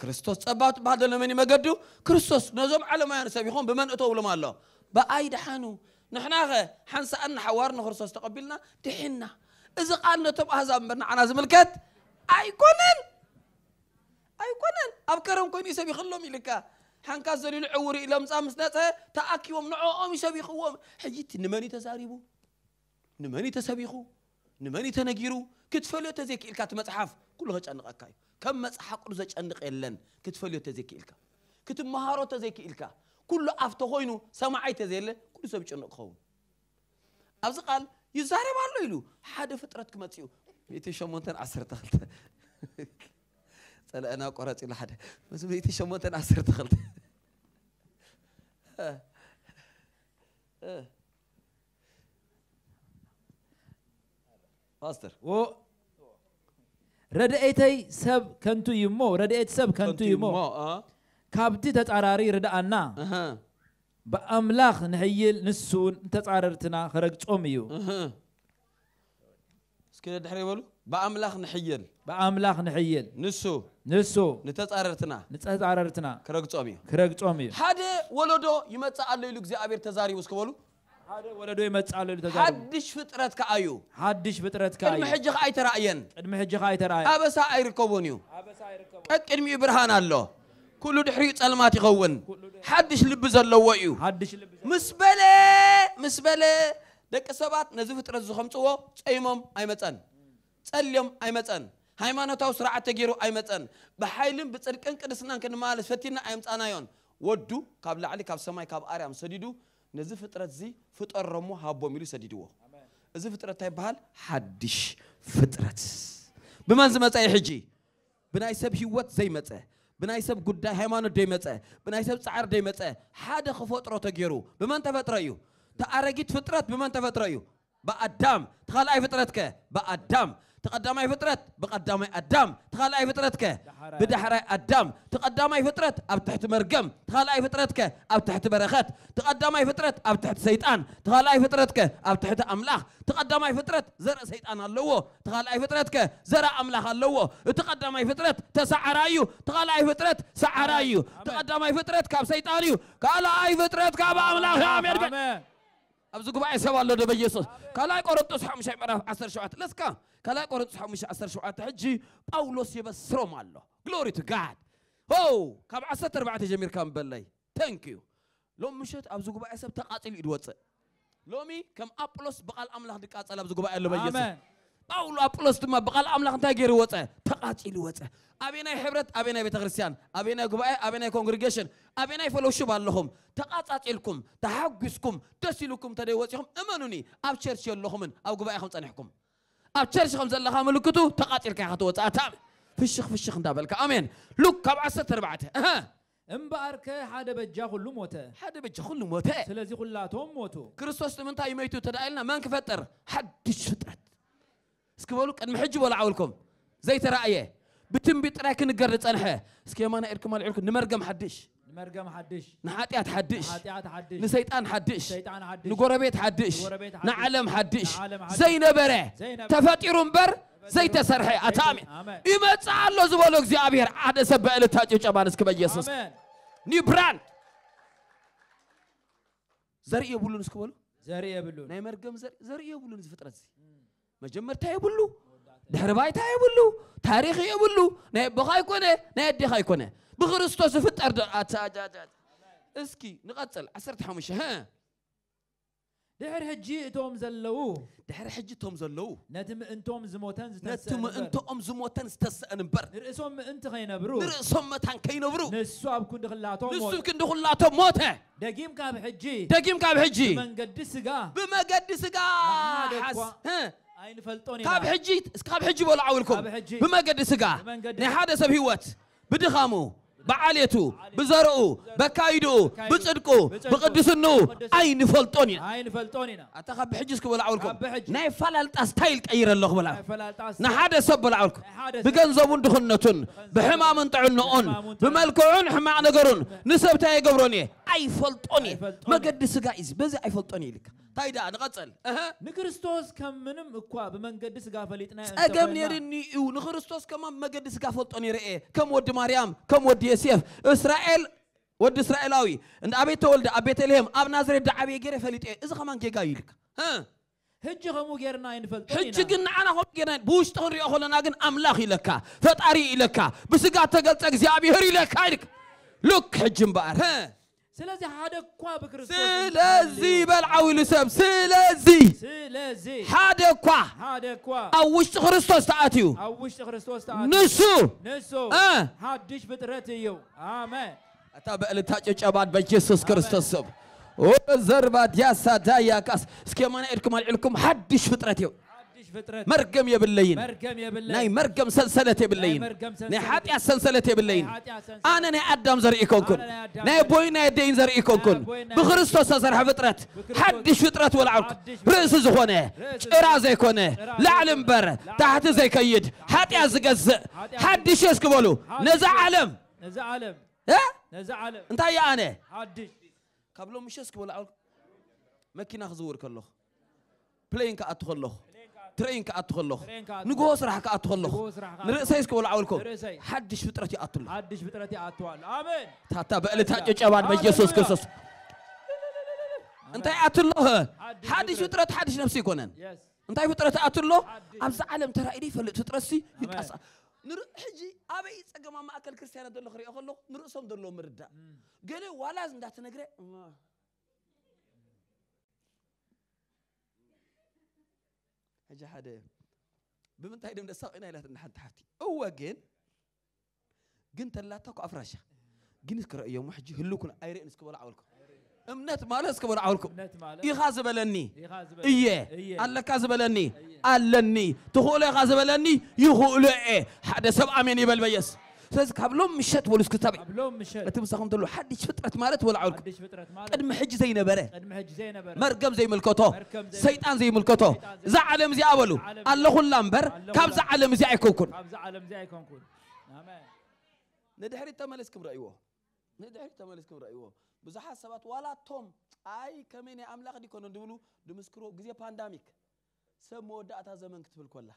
Speaker 1: ክርስቶስ ፀባብ ትበሃል ዘሎ መን መገዱ ክርስቶስ ነዞም ዓለማውያን ሰብ ይኹም ብመን እተውብሎም ኣሎ ብኣይ ድሓኑ نحن حنسى أن حوارنا خرصة استقبلنا تحنا إذا قال نتبقى هذا من عنا زملكات أيكونن أيكونن أبكرهم كوني سبي خلهم إليك حن كازر العور إلى مسا مسناته تأكي ومنعوا أمي سبي خوام حجيت نماني تساريبو نماني تسابيخو نماني تنجيرو كتفلو تزيك إلك تمتحف كلها تشنق أكاي كم مسحق رزق أنق إلا كتفلو تزيك إلك كتب مهارة تزيك إلك كل أفت خوينه سمعي تزيله كل سبب شنو خون أبز قال يزاري بالله يلو حد فترة كم تيو بيتي شمونتن عصر تخلت سأل أنا قرأت إلى حد بس بيتي شمونتن عصر تخلت ماستر و رديتي سب كنتو يمو رديت سب كنتو يمو آه. كابتي تتعراري ردأنا بأملاخ نحيل نسون تتعررتنا خرجت أميو سكيد دحري بلو بأملاخ نحيل بأملاخ نحيل نسو نسو نتتعررتنا نتتعررتنا خرجت أميو خرجت أميو هذا ولدو يمتع علي يلوك زي أبير تزاري وسكولو هذا ولدو يمتع الله يلوك حدش فترة كأيو حدش فترة كأيو المحجخ أي ترأين المحجخ أي ترأين أبسا أي ركبونيو أبسا أي ركبونيو أكلمي برهان الله كل دحري تعلمات يخون حدش لب زلوا يو حدش لب مسبلة مسبلة دك سبات نزف ترز خمسة و تيمم أي متن تليم أي متن هاي ما نتاو سرعة تجيرو أي متن بحيلم بترك أنك نسنان كن مالس فتينا أي متن أيون ودو قبل علي قبل سماء قبل أريم سديدو نزف ترزي فتر رمو هابو ميلو سديدو نزف ترتاي بحال حدش فترة بمن زمت أي حجي بناي سب هي وات زي متن بناي سب قد هيمانو اه بناي سب اه هذا خفوت رو تجيرو بمن رايو تأرجيت فترة بمن تفطريو بأدم تخلى أي فطرتك بأدم تقدم أي فترة بقدم أي أدم تخلى فترتك بدحرة أدم تقدم أي فترة أب تحت مرقم تخلى فترتك أب تحت برخات تقدم أي فترة أب تحت سيطان تخلى فترتك أب تحت أملاخ تقدم أي فترة زرع سيطان اللوو تخلى فترتك زر أملاخ اللوو أي فترة تسعرايو تخلى فترة سعرايو تقدم أي فترة كاب سيدانيو كلا أي فترة كاب أملاخ آمين أبزق بعي سوى الله دبي يسوس كلا كورنثوس حمشة مرة عشر شوات لسكا كلا كورنثوس حمشة عشر شوات حجي باولوس يبسرهم الله glory to God هو كم أسر تربعة جميل كم بالله thank you لو مشت أبزق بعيسى بتقاتل تقاتل إدوات لومي كم أبلوس بقال أملاح دكات على أبزق بعيسى الله بيسوس ጳውሎ ኣጵሎስ ድማ ብቓል ኣምላኽ እንታይ ገይሩ ወፀ ተቓፂሉ ወፀ ኣበይ ናይ ሕብረት ኣበይ ናይ ቤተ ክርስቲያን ኣበይ ናይ ጉባኤ ኣበይ ናይ ኮንግሪጌሽን ኣበይ ናይ ፈሎውሽፕ ኣለኹም ተቓፃፂልኩም ተሓጒስኩም ደስ ኢሉኩም ተደይ ወፂኹም እመኑኒ ኣብ ቸርች ኣለኹምን ኣብ ጉባኤ ከም ፀኒሕኩም ኣብ ቸርች ከም ዘለኻ ምልክቱ ተቓፂልካ ኢኻ ትወፅእ ታ ፍሽኽ ፍሽኽ እንዳበልካ ኣሜን ሉክ ካብ 14 እምበኣር ከ ሓደ በጃ ኩሉ ሞተ ሓደ በጃ ኩሉ ሞተ ስለዚ ኩላቶም ሞቱ ክርስቶስ ንምንታይ መይቱ ተዳ ኢልና መን ክፈጥር ሓድሽ ፍጥረት سكبلو قد محجب ولا عولكم زي ترايه بتم طراك نقرص انحه سكي ما انا اركم نعركم العلكم نمرقم حدش نمرقم حدش نحاتيات حدش نحاتيات حدش نسيطان حدش شيطان حدش نغربيت حدش نعلم حدش زي نبره تفطير نبر زي تسرح اتامي يمصع الله زبلو እግዚአብሔር አደ ሰበለ ታጭው ጨባን እስከ በኢየሱስ ኒብራን ዘርኢ የብሉን እስከ በሉ ዘርኢ የብሉን ናይ መርገም ዘርኢ የብሉን ዝፍጥረት مجمر تاي بلو دهرباي تاي بلو تاريخ يا بلو نه بخاي كونه نه دي خاي كونه بخريستوس فت ارد اسكي نقتل عسرت حمشه ها دهر حجي توم زلو دهر حجي توم زلو نتم انتم زموتن نتم انتم زموتن استسن بر نرسوم انت خينا برو نرسوم متان كاين برو نسو اب كند خلاتو موت نسو كند خلاتو موت دقيم كاب حجي دقيم كاب حجي بمقدس سغا بمقدس سغا ها ካብ ሕጂ ካብ ሕጂ በልዓውልኩም ብመገዲ ስጋ ናይ ሓደ ሰብ ሂወት ብድኻሙ ብዓልየቱ ብዘርኡ በካይድኡ ብፅድቁ ብቅድስንኡ ኣይንፈልጦን ኢና ኣታ ካብ ብሕጂ እስክበልዓውልኩም ናይ ፈላልጣ ስታይል ቀይረ ኣለኹ በላ ንሓደ ሰብ በልዓውልኩም ብገንዘቡን ድኽነቱን ብሕማምን ጥዕንኦን ብመልክዑን ሕማቕ ነገሩን ንሰብታ የገብሮን እየ ኣይፈልጦን እየ መገዲ ስጋ እዩ በዚ ኣይፈልጦን እየ ኢልካ ታይዳ ንቐፅል ንክርስቶስ ከም ምንም እኳ ብመንገዲ ስጋ ፈሊጥና ፀገም ነይርኒ እዩ ንክርስቶስ ከማ ብመገዲ ስጋ ፈልጦ ነይረ እየ ከም ወዲ ማርያም ከም ወዲ ዮሴፍ እስራኤል ወዲ እስራኤላዊ እንደ ኣበይ ተወልደ ኣብ ቤተልሔም ኣብ ናዝሬት ዳዓብየ ገይረ ፈሊጠ እየ እዚ ከማን ጌጋ እዩ ኢልካ ሕጂ ከምኡ ጌርና ይንፈልጦ ሕጂ ግን ንዓና ከምኡ ጌርና ብውሽጢ ክንሪኦ ከለና ግን ኣምላኽ ኢለካ ፈጣሪ ኢለካ ብስጋ ተገልፀ እግዚኣብሔር ኢለካ ኢልካ ልክ ሕጂ እምበኣር سلازي حادك قوى بكريستوس سلازي بالعوي لسام سلازي سلازي حادك قوى حادك قوى أوش كريستوس تعطيو أوش كريستوس تعطيو نسو نسو أه حادش بترتيو آمين أتابع لتاجي شباب بجيسوس كريستوس وزربات يا سادايا كاس سكيمان إلكم إلكم حادش بترتيو مرقم يا باللين ناي مرقم سلسلة يا باللين ناي حاتي سلسلة يا باللين أنا ناي أدم زر إيكونكن ناي بوي ناي دين زر إيكونكن بخريستوس زرع فترة حدش فترة والعرق رئيس زخونة إرا زيكونة لعلم بر تحت زي كيد حاتي أزقز حدش يسكبولو نزع علم نزع علم ها إيه؟ نزع علم انت يا أنا حدش قبلهم مش يسكبول مكينة خزور كله أدخل له ترينك أتخلخ نقوس راح كأتخلخ نرسيسك ولا عولكم حدش فترتي أتول حدش فترتي أتول آمين تاتا بقلت هجو جوان بيسوس كرسوس انت أتله حدش فترة حدش نفسي كونن انت فترة أتله أمس عالم ترى إيدي فلت فترسي يقص ንርኢ ሕጂ ኣበይ ፀገማ ማእከል ክርስትያናት ዘሎ ክሪኦ ከለኹ ንርእሶም ዘሎ ምርዳእ ገለ ዋላዝ እንዳተነግረ حاجه حدا بمنتهي دم دساق انا لا تنحن تحتي هو جن جنت لا تقع فرشة جنس كرا يوم حج هلوكن ايري انس كبر عولكم امنت مال انس كبر عولكم امنت مال اي غازب لني اي إيه. إيه. الله كازب لني الله ني تقول غازب لني يقول ايه حدا سبع من يبل بيس سلازي كابلوم مشت ولو سكتابع كابلوم مشت أتي مساقهم تقول له حدش فترة مالت ولا عولك حدش فترة مالت قدم حج زي نبرة قدم حج زي نبرة مرقم زي ملكوتو مرقم زي سيطان زي ملكوتو زع عالم زي أولو الله خل لامبر كاب زع عالم زي أكوكون كاب زع عالم زي أكوكون نعمان ندحري تمالس كم رأيوه ندحري تمالس كم رأيوه بزحة سبات ولا توم أي كمين أملاق دي كنا دولو دمسكرو غزية بانداميك سمو دعتها زمن كتب الكولا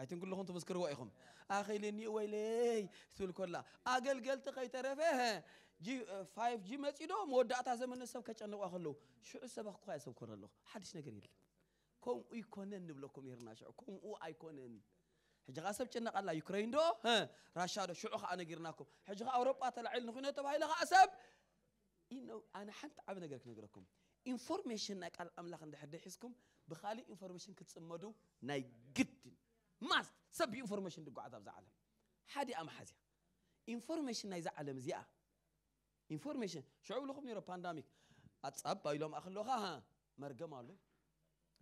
Speaker 1: ኣይትን ኩልኹም ትምስክርዎ ኢኹም ኣኺልኒ ወይለይ ትብል ኮላ ኣገልገልቲ ከይተረፈ ፋይቭ ጂ መፂዶ መወዳእታ ዘመነ ሰብ ከጨንቋ ከለዉ ሽዑ ሰብ ክኳ ሰብ ኮነ ኣለኹ ሓድሽ ነገር የለን ከምኡ ይኮነን ንብለኩም ነርና ሽዑ ከምኡ ኣይኮነን ሕጂ ከዓ ሰብ ጭነቕ ኣላ ዩክሬን ዶ ራሻ ዶ ሽዑ ከዓ ነጊርናኩም ሕጂ ከዓ ኣውሮጳ ተላዒሉ ንኩነ ተባሂለ ከዓ ሰብ ኣነ ሓንቲ ዓብ ነገር ክነገረኩም ኢንፎርሜሽን ናይ ቃል ኣምላኽ እንድሕር ደሒዝኩም ብካሊእ ኢንፎርሜሽን ክትፅመዱ ናይ ግድን ماست سب انفورميشن دقو عذاب زعلم حادي ام حزيا انفورميشن ناي زعلم زيا انفورميشن شعوب لو خبني رو بانداميك اتصاب بايلوم اخلوها ها مرغم الله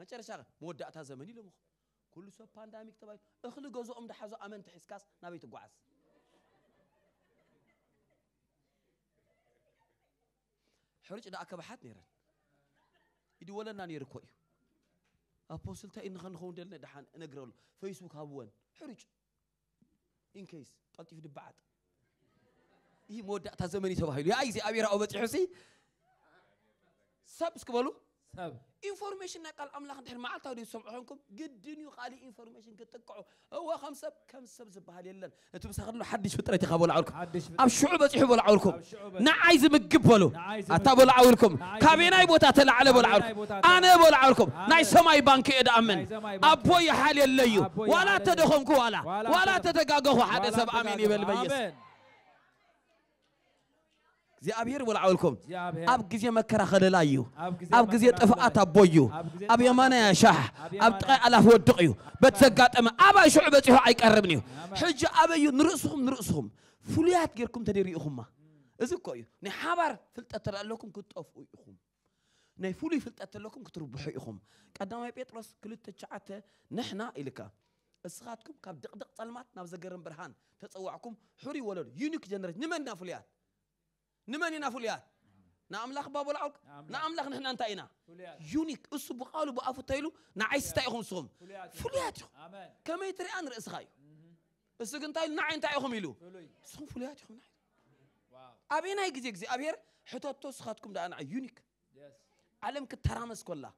Speaker 1: نچر شغ مودا اتا زمني لو مخ كل سو بانداميك تبا اخلو غزو ام دحزو امن تحسكاس نابيت غواس حرج دا اكبحت نيرن يدي ولا نان يركو ابوستل تا ان خنخون دلنا دحان نغرول فيسبوك هابون حرج ان كيس في دبعات هي إيه مودع تا زمني تبايلو يا ايزي ابيرا او بصيحسي سبسكبلو ሰብ ኢንፎርሜሽን ናይ ቃል ኣምላኽ ድሕር መዓልታዊ ድ ዝሰምዑ ኮንኩም ግድን እዩ ካሊእ ኢንፎርሜሽን ክትጥቅዑ እወ ከም ሰብ ከም ሰብ ዝበሃል የለን እቲ ምሳኽ ድሎ ሓድሽ ፍጥረት ኢኻ በልዓውልኩም ኣብ ሽዑ በፂሑ በልዓውልኩም ንዓይ ዝምግብ በሉ ኣታ በልዓውልኩም ካበናይ ቦታ ተላዕለ በልዓውልኩም ኣነ በልዓውልኩም ናይ ሰማይ ባንኪ እየ ድኣምን ኣቦ ይሓልየለዩ ዋላ ተደኸምኩ ዋላ ዋላ ተተጋገኹ ሓደ ሰብ ኣሜን ይበል በየስ እግዚአብሔር ወላዓውልኩም ኣብ ግዜ መከራ ኸለላ እዩ ኣብ ግዜ ጥፍኣት ኣቦ እዩ ኣብ የማና ያሻሕ ኣብ ጥቓይ ኣላፍ ወድቕ እዩ በቲ ዘጋጠመ ኣባይ ሽዑ በፂሑ ኣይቀርብን እዩ ሕጂ ኣበይ እዩ ንርእስኹም ንርእስኹም ፍሉያት ጌርኩም ተደሪኢኹማ እዚ እኮ እዩ ናይ ሓባር ፍልጠት ተላለኩም ክትጠፍኡ ኢኹም ናይ ፍሉይ ፍልጠት ተለኩም ክትርብሑ ኢኹም ቀዳማይ ጴጥሮስ ክልተ ትሽዓተ ንሕና ኢልካ እስኻትኩም ካብ ድቕድቕ ጸልማት ናብ ዘገርም ብርሃን ተፀዋዕኩም ሕሩይ ወለዱ ዩኒክ ጀነሬት ንመንና ፍሉያት نمانينا فوليات نعم لك باب العوق نعم لك نحن انت اينا يونيك اسو بقالو بافو تايلو نعيس تايخون صوم فوليات كما يتري ان رئيس خايو اسو قنتايل نعين تايخون ميلو صوم فوليات يخون نعين ابينا يجزي يجزي ابير حتوت توسخاتكم دا انا يونيك عالم كترامس كلها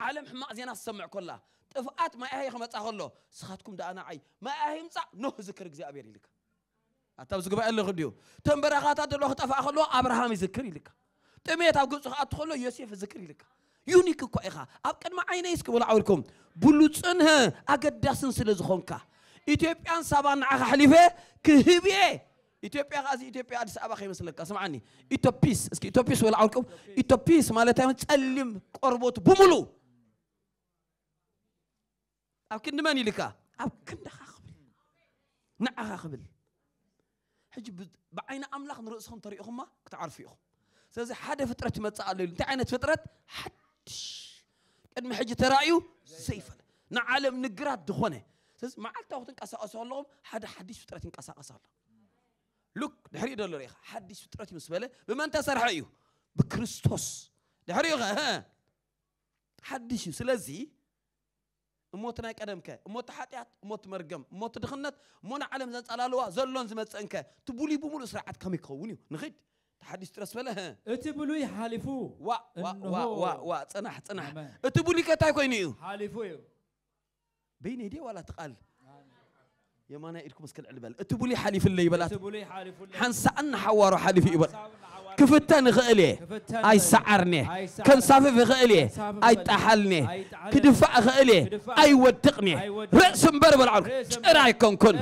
Speaker 1: عالم حما زينا سمع كلها طفات ما اهي خمصا خلو سخاتكم دا انا عي ما اهي مصا نو ذكر اغزي ابير يلك أتاب بقى اللي غديو تم بركات الله تفا خلو أبراهام يذكر لك تميت أبغى صح أدخله يوسف يذكر لك يونيك كو إخا أبكر ما عيني يسك ولا عوركم بلوتسنها أجد داسن سلزخونك إثيوبيا سبان عخ حليفة كهبيه إثيوبيا غاز إثيوبيا አዲስ سبعة خمسة لك سمعني إثيوبيس إسك إثيوبيس ولا ኢትዮፒስ إثيوبيس ما ጸሊም تعلم ብሙሉ بملو ክንዲ መን لك ኣብ ክንድኻ ክብል ንዓኻ ክብል ሕጂ ብዓይነ ኣምላኽ ንርእስኹም ተሪኢኹምማ ክትዓርፉ ኢኹም ስለዚ ሓደ ፍጥረት ይመፅእ ኣሎ ኢሉ እንታይ ዓይነት ፍጥረት ሓድሽ ቅድሚ ሕጂ ተራእዩ ዘይፈለ ንዓለም ንግራት ዝኾነ ስለዚ መዓልታዊ ክትንቀሳቐሱ ከለኹም ሓደ ሓድሽ ፍጥረት ይንቀሳቐስ ኣሎ ሉክ ድሕሪኡ ደሎ ርኢኻ ሓድሽ ፍጥረት እዩ ምስ በለ ብመን ተሰርሐ እዩ ብክርስቶስ ድሕሪኡ ኸ ሓድሽ እዩ ስለዚ እሞት ናይ ቀደምከ እሞት ሓጢኣት እሞት መርገም እሞት ድኽነት እሞ ንዓለም ዘንፀላለዋ ዘሎን ዝመፅአንከ እቲ ብሉይ ብሙሉእ ስርዓት ከመይ ክኸውን እዩ ንኽድ تحديث ترسبله እቲ ብሉይ ሓሊፉ ዋ ዋ ዋ ዋ ፅናሕ ፅናሕ እቲ ብሉይ ከታይ ኮይኑ እዩ ሓሊፉ እዩ በይነ ዴ ዋላ ትቓል يا مانا إيركم مسكن علبل أتبوا لي حالي في اللي بلات أتبوا لي حالي في اللي حنسا أنا حوارو حالي في إبل كفتان غالي أي سعرني كان صافي غالي أي تحلني كدفع غالي أي ودقني رأس مبربل عمر رايكم كن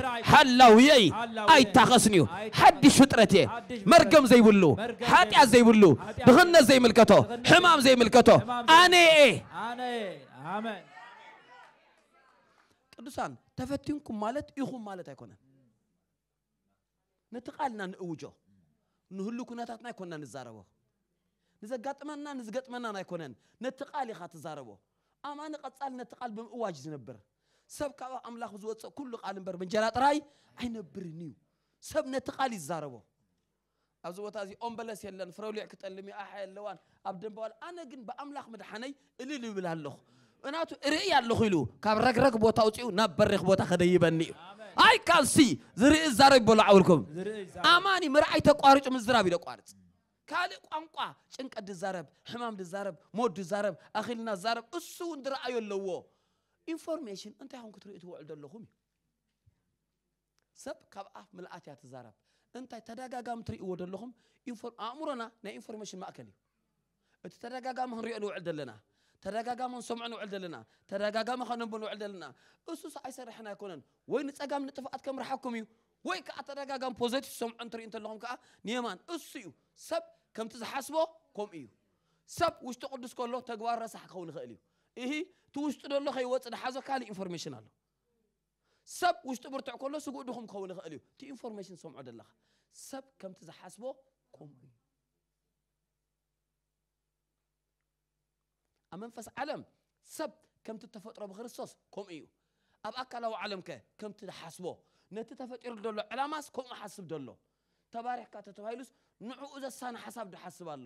Speaker 1: يي أي تغسني حد شترتي مرقم زي بلو حاتي زي بلو دغنة زي ملكته حمام زي ملكته أنا إيه أنا إيه آمين ቅዱሳን ተፈትንኩም ማለት ኢኹም ማለት ኣይኮነን ነቲ ቃልና ንእውጆ ንህሉ ኩነታትና ኣይኮንና ንዛረቦ ንዘጋጥመና ንዝገጥመናን ኣይኮነን ነቲ ቃል ኢኻ ትዛረቦ ኣማኒ ቐጻሊ ነቲ ቃል ብምእዋጅ ዝነብር ሰብ ካብ ኣምላኽ ዝወፅእ ኩሉ ቃል እምበር ብእንጀራ ጥራይ ኣይነብርን እዩ ሰብ ነቲ ቃል ይዛረቦ ኣብዚ ቦታ እዚ ኦም በለስ የለን ፍረውሊዕ ክጠልም ኣሓ የለዋን ኣብ ደንበዋል ኣነ ግን ብኣምላኽ መድሓነይ እልል ይብል ኣለኹ እናቱ ርኢ ኣለኹ ኢሉ ካብ ረግረግ ቦታ ኣውፅኡ ናብ በሪክ ቦታ ከደይበኒ እዩ ኣይ ካልሲ ዝርኢ ዛረብ ይበሎ ዓውልኩም ኣማኒ ምርኣይ ተቋርጩ ምዝራብ እዩ ደቋርፅ ካልእ ቋንቋ ጭንቀት ድዛረብ ሕማም ድዛረብ ሞት ድዛረብ ኣኺልና ዛረብ እሱ እውን ድረኣዩ ኣለዎ ኢንፎርሜሽን እንታይ ኹም ክትሪኡ ትውዕል ዘለኹም እዩ ሰብ ካብ ኣፍ ምልኣት እያ ትዛረብ እንታይ ተደጋጋሚ ትርእይዎ ዘለኹም ኣእምሮና ናይ ኢንፎርሜሽን ማእከል እዩ እቲ ተደጋጋሚ ክንሪኦ ንውዕል ዘለና ترقاقام نسمعن وعلد لنا ترقاقام خنبن وعلد لنا أسوس عيسى رحنا يكونن وين تقام نتفقات كم رحكم يو وين كأترقاقام بوزيت سمعن ترين تلهم كأ نيمان أسيو سب كم تزحسبو كم إيو سب وش تقدس كله تقوار رسح كون خاليو إيه توش تقول له خيوات أنا حازو كالي إنفورميشن له سب وش تبر تعقله سقوا دخم كون خاليو تي إنفورميشن سمعن الله سب كم تزحسبو كم إيو ኣብ መንፈስ ዓለም ሰብ ከምቲ ተፈጥሮ ብክርስቶስ ከምኡ እዩ ኣብ ኣካላዊ ዓለም ከ ከምቲ ሓስቦ ነቲ ተፈጢሩ ደሎ ዕላማስ ከምኡ ሓስብ ደሎ ተባሪሕካ ተተባሂሉስ ንዕኡ ዘሳኒ ሓሳብ ድሓስብ ኣሎ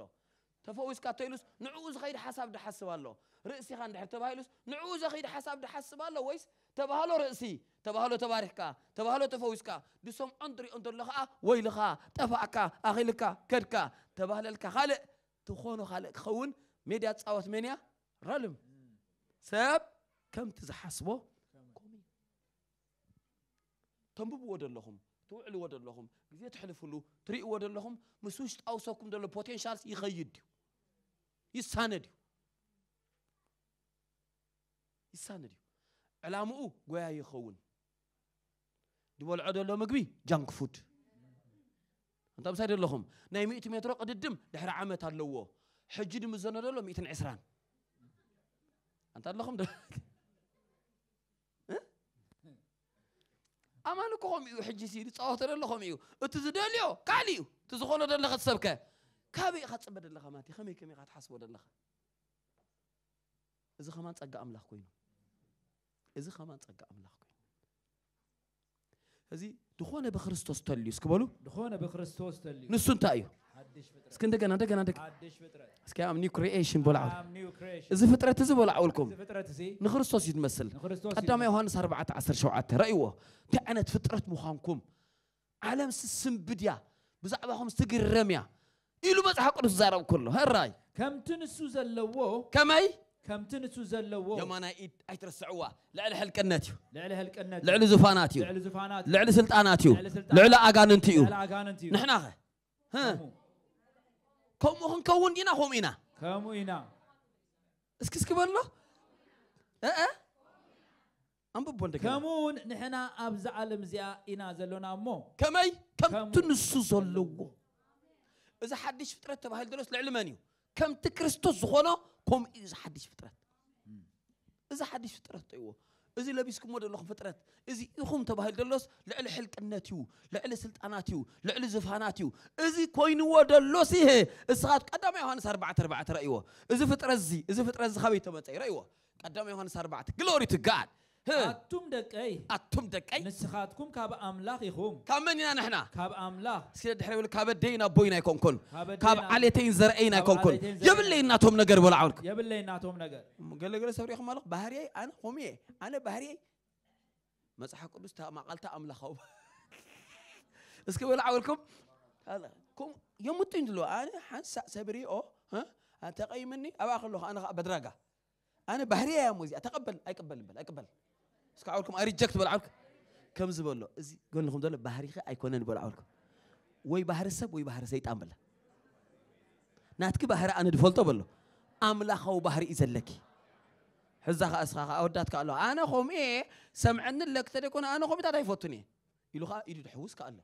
Speaker 1: ተፈዊስካ እተኢሉስ ንዕኡ ዝኸይድ ሓሳብ ድሓስብ ኣሎ ርእሲኻ እንድሕር ተባሂሉስ ንዕኡ ዘኸይድ ሓሳብ ድሓስብ ኣሎ ወይስ ተባህሎ ርእሲ ተባህሎ ተባሪሕካ ተባህሎ ተፈዊስካ ድሰምዖን ትሪኦን ዘሎ ከዓ ወይልኻ ጠፋእካ ኣኺልካ ከድካ ተባህለልካ ካልእ ትኾኑ ካልእ ክኸውን ሜድያ ፃወት መን እያ رلم ساب كم تزحسبه كومي تنبب ود لهم توعل ود لهم زي تحلف له تري ود لهم مسوش اوسكم دول بوتنشال يغيد يساند يساند علامه غيا يخون دول عدل له مغبي جانك فود انت بسيد لهم ناي 100 متر قد الدم دحر عامت اللو حجد مزنر لهم 120 አንተ አለኸም ኣማኒ እኮ ከምኡ እዩ ሕጂ ሲ ዝፃወቶ ደሎ ከምኡ እዩ እቲ ዝደልዮ ካሊእ እዩ እቲ ዝኾነ ደለኸ ትሰብከ ካበይ ኢኻ ትፀበ ደለኻ ማለት እዩ ከመይ ከመይ ኢኻ ትሓስቦ ደለኻ እዚ ኸማን ፀጋ ኣምላኽ ኮይኑ እዚ ኸማን ፀጋ ኣምላኽ ኮይኑ እዚ ድኾነ ብክርስቶስ ተልዩ እስክበሉ ድኾነ ብክርስቶስ ተልዩ ንሱ እንታይ እዩ اسك انت انت انت اسك ام نيو كرييشن بولع از فطرت از بولع اولكم نخرستوس يتمثل قدام يوحنس 4 10 7 رايوه تاع انا فطرت مخانكم عالم سسم بديا بزعبهم استقر رميا يلو مزح قدس زارب كله هالراي كم تنسو زلوا كمي كم تنسو زلوا يوم انا ايد اجتر السعوة لعل هل كناتيو لعل هل كناتيو لعل زفاناتيو لعل زفاناتيو لعل سلطاناتيو لعل اغاننتيو لعل اغاننتيو نحن اخي كم هون كون ينا هم ينا كم ينا اسك اسك بالله اه اه ام ببون دكتور كم هون نحنا ابز علم زيا ينا زلنا مو كمي كم تنسو زلوا اذا حدش فترة تبه هالدرس العلماني كم تكرستوس غنا كم اذا حدش فترة اذا حدش فترة طيوه እዚ ለቢስኩሞ ዘለኹም ፍጥረት እዚ ኢኹም ተባሂሉ ደሎስ ልዕሊ ሕልቅነት እዩ ልዕሊ ስልጣናት እዩ ልዕሊ ዝፋናት እዩ እዚ ኮይንዎ ደሎስ ይሄ እስኻት ቀዳማ ዮሃንስ 4 4 ረእይዎ እዚ ፍጥረት እዚ እዚ ፍጥረት እዚ ኸበይ ተመፀ ይረእይዎ ቀዳማ ዮሃንስ 4 ግሎሪ ቱ ጋድ أتوم دك أي أتوم دك أي نسخاتكم كاب أملاخ يخوم كاب من هنا نحنا كاب أملاخ سيد الحرير يقول كاب دينا بوينا يكون كون كاب عليتين زرعينا يكون كون يبل لي ناتوم نجر ولا عورك يبل لي ناتوم نجر قال قال سوري خم الله بهري أنا خمية أنا بهري ما صحك بس تا ما قلت أملاخ هو بس كي ولا عوركم هلا كم يوم متين دلو أنا حس سبري أو ها أنت قيمني أبغى أخلوه أنا بدرجة أنا بهري يا موزي أتقبل أيقبل أيقبل, እስካብ ዓውልኩም ኣሪጀክት በል ዓውልክ ከም ዝበሎ እዚ ጎንኹም ዘሎ ባህሪ ኸ ኣይኮነን በል ዓውልኩም ወይ ባህሪ ሰብ ወይ ባህሪ ሰይጣን በለ ናትኪ ባህሪ ኣነ ድፈልጦ በሎ ኣምላኻዊ ባህሪ እዩ ዘለኪ ሕዛ ከዓ እስኻ ከዓ ኣወዳትካ ኣሎ ኣነ ከምኡ ሰምዐኒ ለክ ተደይኮነ ኣነ ከምኡታት ኣይፈቱን እየ ኢሉ ከዓ ኢዱ ድሕውስ ከዓ ኣሎ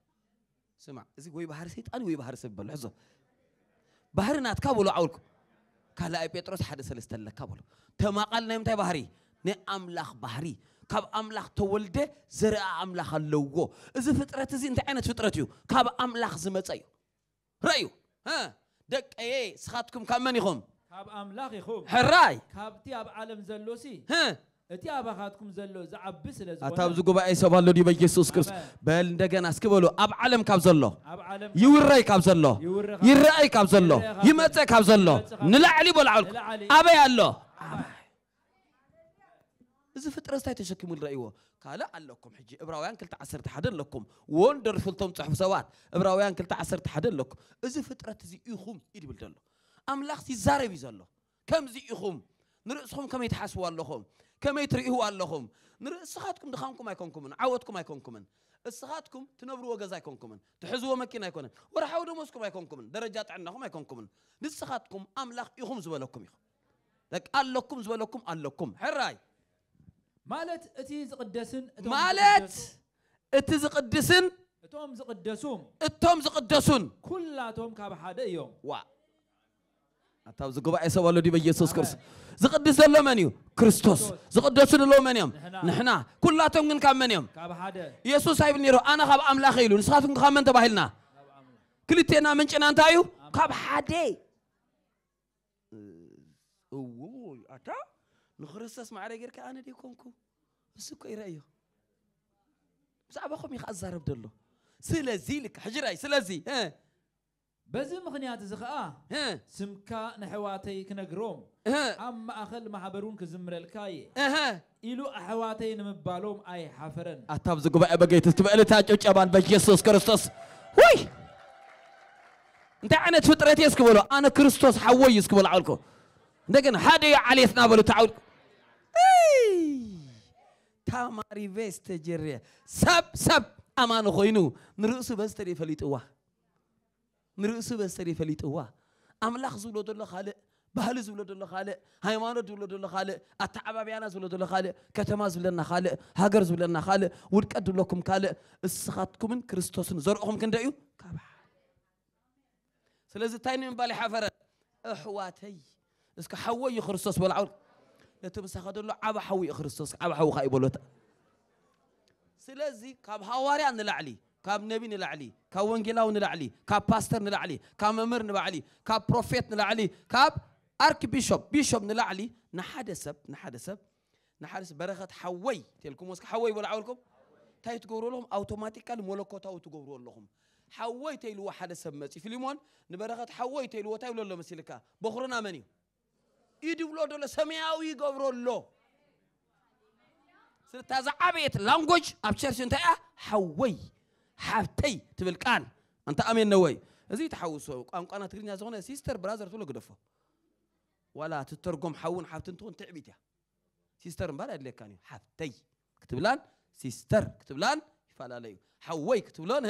Speaker 1: ስማዕ እዚ ወይ ባህሪ ሰይጣን ወይ ባህሪ ሰብ በሎ ሕዞ ባህሪ ናትካ በሎ ዓውልኩ ካልኣይ ጴጥሮስ ሓደ ሰለስተ ኣለካ በሎ ተማቓል ናይ ምንታይ ባህሪ ናይ ኣምላኽ ባህሪ ካብ ኣምላኽ ተወልደ ዘርአ ኣምላኽ ኣለዎ እዚ ፍጥረት እዚ እንታይ ዓይነት ፍጥረት እዩ ካብ ኣምላኽ ዝመፀ እዩ ረአዩ ደቀየ ስኻትኩም ካብ መን ኢኹም ካብ ኣምላኽ ኢኹም ሕራይ ካብቲ ኣብ ዓለም ዘሎሲ እቲ ኣባኻትኩም ዘሎ ዝዓቢ ስለ ዝኾነ ኣብዚ ጉባኤ ሰብ ኣሎ ድዩ በኢየሱስ ክርስቶስ በል እንደገና እስኪ በሉ ኣብ ዓለም ካብ ዘሎ ይውረይ ካብ ዘሎ ይረአይ ካብ ዘሎ ይመፀ ካብ ዘሎ ንላዕሊ በልዓልኩ ኣበይ ኣሎ እዚ ፍጥረስታይ ተሸኪሙ ንረእይዎ ካልእ ኣለኩም ሕጂ ዕብራውያን 211 ኣለኩም ወንደርፉል ቶም ፅሑፍ ሰባት ዕብራውያን 211 ኣለኩም እዚ ፍጥረት እዚ ኢኹም እዩ ድብል ዘሎ ኣምላኽ ይዛረብ እዩ ዘሎ ከምዚ ኢኹም ንርእስኹም ከመይ ትሓስቡ ኣለኹም ከመይ ትርእይዎ ኣለኹም ንርእስኻትኩም ድኻንኩም ኣይኮንኩምን ዓወትኩም ኣይኮንኩምን እስኻትኩም ትነብርዎ ገዛ ኣይኮንኩምን ትሕዝዎ መኪና ኣይኮነን ወርሓዊ ደመስኩም ኣይኮንኩምን ደረጃ ጥዕናኹም ኣይኮንኩምን ንስኻትኩም ኣምላኽ ኢኹም ዝበለኩም ኢኹም ኣለኩም ዝበለኩም ኣለኩም ሕራይ مالت اتي زقدسن مالت اتي زقدسن اتوم زقدسوم اتوم زقدسون كلاتهم كاب حدا يوم وا اتاو زغبا اي سوالو دي بيسوس كرس زقدس لو منيو كريستوس زقدسن لو منيم نحنا كلاتهم كن كام منيم كاب حدا يسوس هاي بنيرو انا خاب املاخ يلو نسخاتكم كام انت باهلنا كليتينا منچنا انتايو كاب حدا اوو اتاو الخرسس مع رجل كأنا دي كونكو السوق إيريو بس أبغى أخو ميخ أزهر عبد الله سلازي لك حجراي سلازي ها بزي مخنيات زخاء آه. ها سمكا نحواتي كنا جروم أما أخل محبرون كزمر الكاي ها إلو أحواتي نمبالوم أي حفرن أتاب زقوبة أبغي تستبع لتاج أجابان بجيسوس كرستوس وي أنت أنا تفترتي يسكبولو أنا كرستوس حوي يسكبولو عالكو لكن هذا علي اثنا بلو تعالكو كاماري فيست جريا سب سب أمان خوينو نرؤسو بستري فليتوا نرؤسو بستري فليتوا أملاخ زولو دولو خالق ባህሊ ዝብሎ ዘሎ ካልእ ሃይማኖት ዝብሎ ዘሎ ካልእ ኣተዓባብያና ዝብሎ ዘሎ ካልእ ከተማ ዝብለና ካልእ ሃገር ዝብለና ካልእ ውድቀት ዝብለኩም ካልእ እስኻትኩምን ክርስቶስን ዘርእኹም ክንደ እዩ ካብ ስለዚ እንታይ ንምባል ይሓፈረ ኣሕዋተይ እስካ ሓወዩ ክርስቶስ በልዓው نتمسخد له عب حوي خريستوس عب حوي خايبولته سلازي كاب هواري عن العلي كاب نبي نلعلي كاب وانجيلاو نلعلي كاب باستر نلعلي كاب ممر نلعلي كاب بروفيت نلعلي كاب ارك بيشوب بيشوب نلعلي نحاد سب نحاد سب نحاد سب برغت حوي في وسك حوي ولا عولكم تايت قورو لهم اوتوماتيكال مولوكوتا وتقورو لهم حوي تيلو حاد سب في فيليمون نبرغت حوي تيلو تايلو لهم سيلكا بخرنا منيو ኢድ ብሎ ደሎ ሰማያዊ ገብረሎ ስለታዛ ዓበየት ላንጎጅ ኣብ ቸርች እንታይ እያ ሓወይ ሓብተይ ትብል ቃል እንተ ኣሜን ነወይ እዚ ተሓውሶ ቋንቋና ትግርኛ ዝኾነ ሲስተር ብራዘር ትብሎ ግደፎ ዋላ ትተርጎም ሓውን ሓብቲ እንትኾን ትዕቢት እያ ሲስተር እምባል ኣድለየካን እዩ ሓብተይ ክትብላን ሲስተር ክትብላን ይፈላለዩ ሓወይ ክትብሎን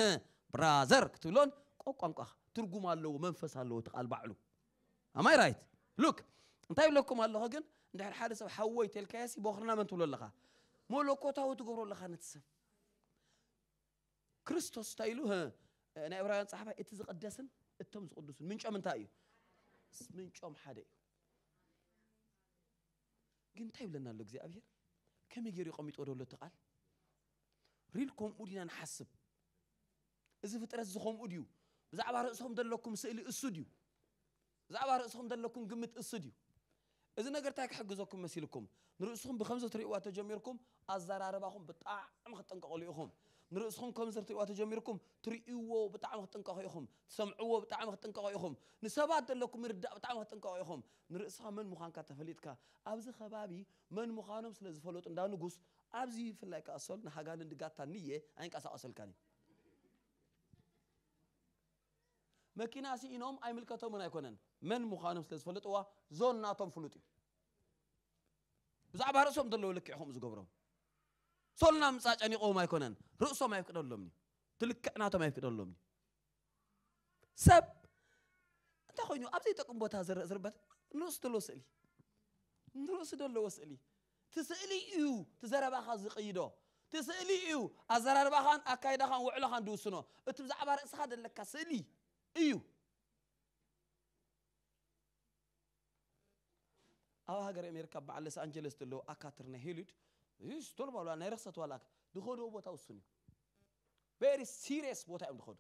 Speaker 1: ብራዘር ክትብሎን ቆ ቋንቋ ትርጉም ኣለዎ መንፈስ ኣለዎ ትቓል ባዕሉ ኣማይ ራይት ሉክ እንታይ ኢለኩም ኣለኹ ግን እንድሕር ሓደ ሰብ ሓወይ ተልካያሲ በኽርና መን ትብሎ ኣለኻ መለኮታዊ ትገብሮ ኣለኻ ነቲ ሰብ ክርስቶስ እንታይ ኢሉ ናይ ዕብራውያን ፀሓፋይ እቲ ዝቐደስን እቶም ዝቕድሱን ምንጮም እንታይ እዩ ምንጮም ሓደ እዩ ግን እንታይ ይብለና ኣሎ እግዚኣብሔር ከመይ ገይሩ ይቐሚጦ ደሎ እቲ ቓል ሪል ከምኡ ድና ንሓስብ እዚ ፍጥረት እዚ ከምኡ ድዩ ብዛዕባ ርእስኹም ዘለኩም ስእሊ እሱ ድዩ ብዛዕባ ርእስኹም ዘለኩም ግምት እሱ ድዩ እዚ ነገር እንታይ ክሕግዘኩም መሲልኩም ንርእስኹም ብከምዚ ትርእዋ ተጀሚርኩም ኣዘራርባኹም ብጣዕሚ ክጠንቀቐሉ ኢኹም ንርእስኹም ከምዚ ትርእዋ ተጀሚርኩም ትርእይዎ ብጣዕሚ ክጥንቀቑ ኢኹም ትሰምዕዎ ብጣዕሚ ክጥንቀቑ ኢኹም ንሰባት ዘለኩም ምርዳእ ብጣዕሚ ክጥንቀቑ ኢኹም ንርእስኻ መን ምዃንካ ተፈሊጥካ ኣብዚ ከባቢ መን ምዃኖም ስለ ዝፈለጡ እንዳ ንጉስ ኣብዚ ብፍላይ ከኣሰሉ ንሓጋንን ድጋታ ንየ ኣይንቀሳቐሰልካን እዩ መኪና ሲኢኖም ኣይምልከቶምን ኣይኮነን መን ምዃኖም ስለ ዝፈልጥዋ ዞን ናቶም ፍሉጥ እዩ ብዛዕባ ርእሶም ዘለዉ ልክዕ ከምኡ ዝገብሮም ሶልና ምምፃእ ጨኒቆም ኣይኮነን ርእሶም ኣይፍቅደሎምኒ ትልክዕ ናቶም ኣይፍቅደሎምኒ ሰብ እንታይ ኮይኑ ኣብ ዘይጠቅም ቦታ ዝርበት ንርእሱ ዘለዎ ስእሊ ንርእሱ ዘለዎ ስእሊ እቲ ስእሊ እዩ ትዘረባኻ ዝቕይዶ እቲ ስእሊ እዩ ኣዘራርባኻን ኣካይዳኻን ውዕሎኻን ድውስኖ እቲ ብዛዕባ ርእስኻ ዘለካ ስእሊ ايو او هاجر امريكا بالس انجلوس تلو اكاتر نهيلت يس طلبوا ولا نرخصت ولاك دخولوا بوتا وسني very serious بوتا ام دخول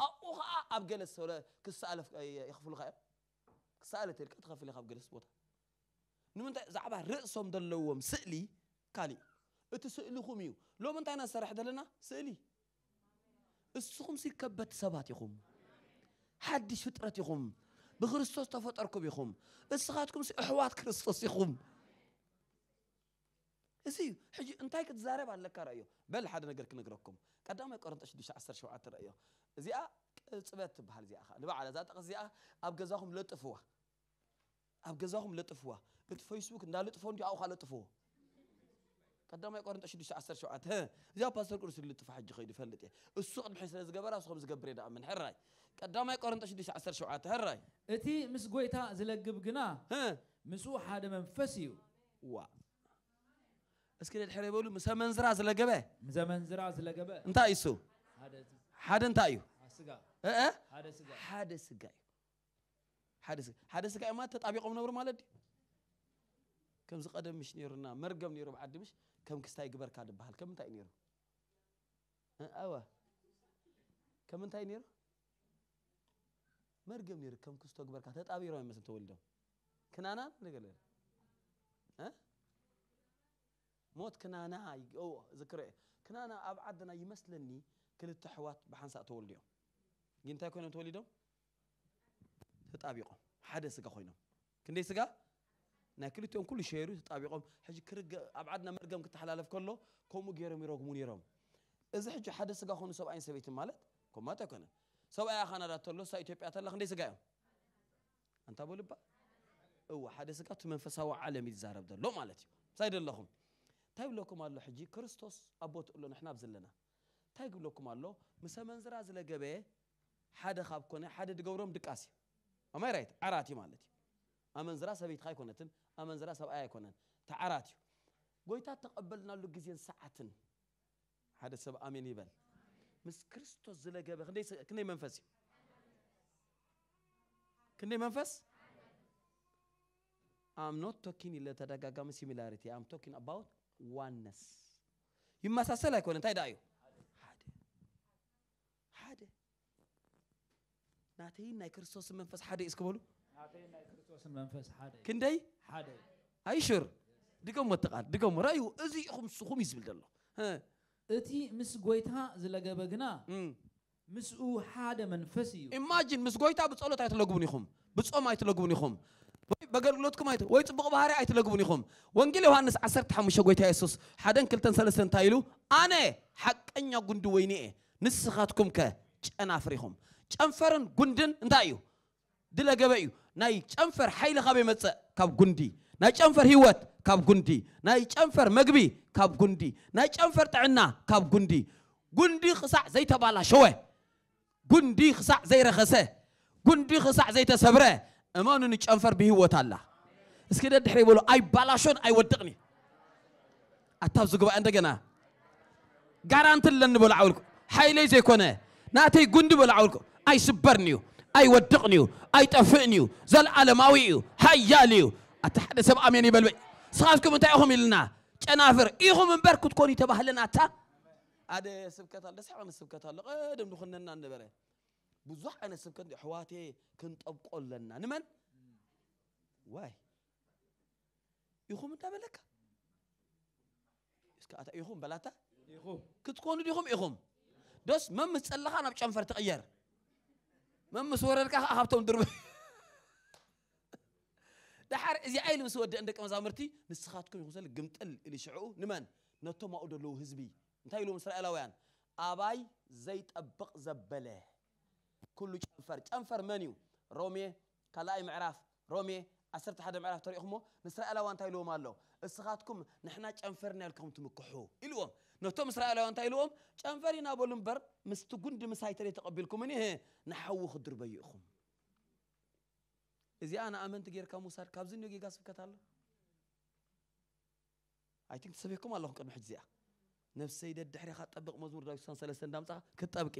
Speaker 1: اوها ابجلس ولا كسال يخفوا الغائب كسال تلك تخفي لي خبجلس بوتا نمنت زعبا رقصهم دلوهم سئلي كالي اتسئلكم يو لو منتنا سرح دلنا سئلي السخم سي كبت سبات يخم ሓድሽ ፍጥረት ኢኹም ብክርስቶስ ተፈጠርኩም ኢኹም እስኻትኩም ኣሕዋት ክርስቶስ ኢኹም እዚ ሕጂ እንታይ ክትዛረብ ኣለካ ርእዮ በል ሓደ ነገር ክነግረኩም ቀዳማይ ቆሮንጦስ 6 17 ርእዮ እዚኣ ቅፅበት ትበሃል እዚኣ ኸ ንባዕላ እዛ ጠቕስ እዚኣ ኣብ ገዛኹም ለጥፍዋ ኣብ ገዛኹም ለጥፍዋ እቲ ፌስቡክ እንዳልጥፎ እንዲ ኣብኡካ ለጥፍዎ ቀዳማይ ቆሮንጦስ 6 17 እዚኣ ፓስተር ቅዱስ ልጥፋ ሕጂ ኸይዱ ይፈልጥ እየ እሱ ቅድሚ ሕይ ስለ ዝገበራ ንስኹም ዝገብር የ ድኣምን ሕራይ ቀዳማይ ቆሮንጦስ 6 17 ሕራይ እቲ ምስ ጎይታ ዝለግብ ግና ምስኡ ሓደ መንፈስ እዩ ዋ እስኪ ድሕረ ይበሉ ምሰመንዝራ ዝለገበ ምዘመንዝራ ዝለገበ እንታይ እዩ እሱ ሓደ እንታይ እዩ ሓደ ስጋ እዩ ሓደ ስጋ እዩ ማለት ተጣቢቆም ነብሩ ማለት ድዩ ከምዚ ቀደም ምሽ ነይሩና መርገም ነይሩ ብዓዲ ምሽ ከም ክስታይ ግበርካ ዝበሃል ከም ምንታይ እዩ ነይሩ ኣዋ ከም ምንታይ ነይሩ مرجم يركم كستو أكبر كاتة أبي رأي مثلا تولدوا كنانا نقول له أه؟ موت كنانا أو ذكرى كنانا أبعدنا يمثلني كل التحوات بحنس أتولدوا جنتا كنا تولدوا تتابعوا حدث سكا خوينا كندي سكا ناكل تيوم كل شيء يروح تتابعهم حج كرق أبعدنا مرجم كتحلال في كله كم جيرم يرقمون يرام إذا حج حدث سكا خوينا سبعين سبعين مالت كم ما تكنه ሰብኣያ ኻናዳተሎ ሳ ኢትዮጵያ ተላ ክንደይ ስጋ እዮም እንታ በልባ እዋ ሓደ ስጋ እቲ መንፈሳዊ ዓለም ይዛረብ ዘሎ ማለት እዩ ምሳይ ደለኹም እንታይ ብለኩም ኣሎ ሕጂ ክርስቶስ ኣቦት እሎ ንሕና ኣብ ዘለና እንታይ ግብለኩም ኣሎ ምሰመንዝራ ዝለገበየ ሓደ ካብ ኮነ ሓደ ድገብሮም ድቃስ እዩ ኣማይ ራይት ዓራት እዩ ማለት እዩ ኣመንዝራ ሰበይትካ ኣይኮነትን ኣመንዝራ ሰብኣይ ኣይኮነን እቲ ዓራት እዩ ጎይታ ተቐበልናሉ ግዜን ሰዓትን ሓደ ሰብ ኣሜን ይበል ምስ ክርስቶስ ዝለገበ ክንደይ መንፈስ እዩ ክንደይ መንፈስ I'm not talking ለተደጋጋሚ ሲሚላሪቲ I'm talking about oneness ይመሳሰል ኣይኮነ እንታይ ዳ እዩ ሓደ ሓደ ናተይን ናይ ክርስቶስ መንፈስ ሓደ እዩ እስክበሉ ክንደይ ኣይሽር ድገሞ ትቓል ድገሞ ረእዩ እዚ ኢኹም ስኹም እዩ ዝብል ዘሎ እቲ ምስ ጎይታ ዝለገበ ግና ምስኡ ሓደ መንፈስ እዩ ኢማጂን ምስ ጎይታ ብፀሎት ኣይትለግቡን ኢኹም ብፆም ኣይትለግቡን ኢኹም በገልግሎትኩም ወይ ፅቡቅ ባህሪ ኣይትለግቡን ኢኹም ወንጌል ዮሃንስ 15 ጎይታ የሱስ ሓደን ክልተን ሰለስተ እንታይ ኢሉ ኣነ ሓቀኛ ጉንዲ ወይኒ እየ ንስኻትኩም ከ ጨናፍር ኢኹም ጨንፈርን ጉንድን እንታይ እዩ ድለገበ እዩ ናይ ጨንፈር ሓይሊ ካብ የመፅእ ካብ ጉንዲ ናይ ጨንፈር ሂወት ካብ ጉንዲ ናይ ጨንፈር መግቢ ካብ ጉንዲ ናይ ጨንፈር ጥዕና ካብ ጉንዲ ጉንዲ ክሳዕ ዘይተባላሸወ ጉንዲ ክሳዕ ዘይረኸሰ ጉንዲ ክሳዕ ዘይተሰብረ እመኑ ንጨንፈር ብሂወት ኣላ እስኪ ደድሕሪ ይብሉ ኣይባላሾን ኣይወድቕኒ ኣታብ ዝግባእ እንደገና ጋራንቲ ኣለኒ በሎ ዓውልኩ ሓይለይ ዘይኮነ ናተይ ጉንዲ በሎ ዓውልኩ ኣይስበርን እዩ ኣይወድቕን እዩ ኣይጠፍእን እዩ ዘለኣለማዊ እዩ ሓያል እዩ ኣቲ ሓደ ሰብ ኣሜን ይበልበይ ንስኻትኩም እንታይ ኢኹም ኢልና ጨናፍር ኢኹም እምበር ክትኮን እዩ ተባህለን ኣታ ኣደ ስብከት ኣለ ስሕቅ ዓይነት ስብከት ኣሎ ቀደም ንኹነና ንበለ ብዙሕ ዓይነት ስብከት ኣሕዋቴ ክንጠብቆ ኣለና ንመን ዋይ ኢኹም እንዳበለካ እስካኣታ ኢኹም በላታ ክትኮኑ ዲኹም ኢኹም ዶስ መምስ ፀለኻ ናብ ጨንፈር ትቕየር መምስ ወረድካ ከዓ ካብቶም ድርብ ድሓር እዚኣ ኢሉ ምስ ወዲአን ደቂ መዛሙርቲ ንስኻትኩም ይኹን ሰለ ግምጥል ኢሉ ሽዕኡ ንመን ነቶም ኣብኡ ደለዉ ህዝቢ እንታይ ኢሎም እስራኤላውያን ኣባይ ዘይጠብቕ ዘበለ ኩሉ ጨንፈር ጨንፈር መን እዩ ሮሜ ካልኣይ ምዕራፍ ሮሜ 11 ምዕራፍ ተሪእኹሞ ንእስራኤላውያን እንታይ ኢልዎም ኣሎ እስኻትኩም ንሕና ጨንፈርና ኢልኩም ትምክሑ ኢልዎም ነቶም እስራኤላውያን እንታይ ኢልዎም ጨንፈር ኢና በሉ እምበር ምስቲ ጉንዲ ምሳይ ተደይ ተቐቢልኩም እኒሀ ንሓዊ ክድርበዩ ኢኹም እዚኣ ንኣመንቲ ጌርካ ምውሳድ ካብዝኒዮ ጌጋ ስብከት ኣሎ ኣይ ቲንክ ትሰበይኩም ኣለኹ ቅድሚ ሕጂ እዚኣ ነፍሰይ ደድሕሪኻ ጠብቕ መዝሙር ዳዊት 63 እንዳምፃኻ ክትጠብቂ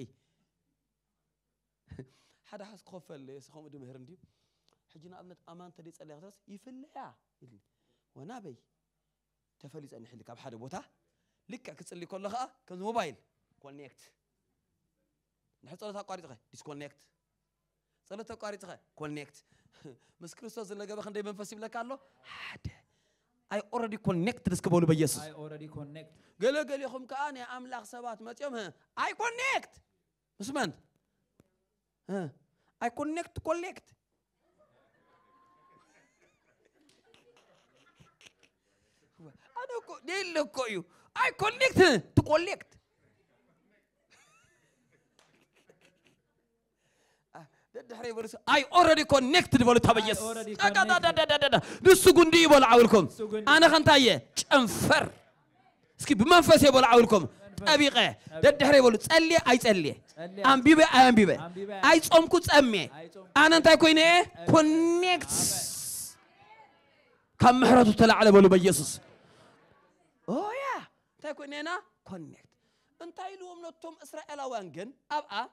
Speaker 1: ሓደ ሓስ ክኸፈል ስኸምኡ ድምህር እንድዩ ሕጂ ንኣብነት ኣማን ተደይፀለያ ክትረስ ይፍለያ ኢልኒ ወናበይ ተፈሊዩ ፀኒሕሊ ካብ ሓደ ቦታ ልክዕ ክፅሊ ከሎ ከዓ ከምዚ ሞባይል ኮኔክት ንሕፀሎት ኣቋሪፅኸ ዲስኮኔክት ጸሎት ተቋሪፅኸ ኮኔክት ምስ ክርስቶስ ዝለገበ ክንደይ መንፈስ ይብለካ ኣሎ ሓደ ኣይ ኦረዲ ኮኔክትድ እስክበሉ በኢየሱስ ገለገሊኹም ከዓ ናይ ኣምላኽ ሰባት መፅኦም ኣይ ኮኔክት ምስ መን ኣይ ኮኔክት ኮሌክት ኣነ እኮ ደለ እኮ እዩ ኣይ ኮኔክት ቱ ኮሌክት I already connected with the yes. This sugundi will outcome. Anakantaye, unfair. Skip Memphis will outcome. أبيقه ده دهري بولت سألي أي سألي أم بيبه أم بيبه أي أم كوت أمي أنا أنت كوينه كونكت كم محرز تلا على بولو بيسوس أوه يا أنت كوينه كونكت أنت يلوم نتوم إسرائيل وانجن أبقى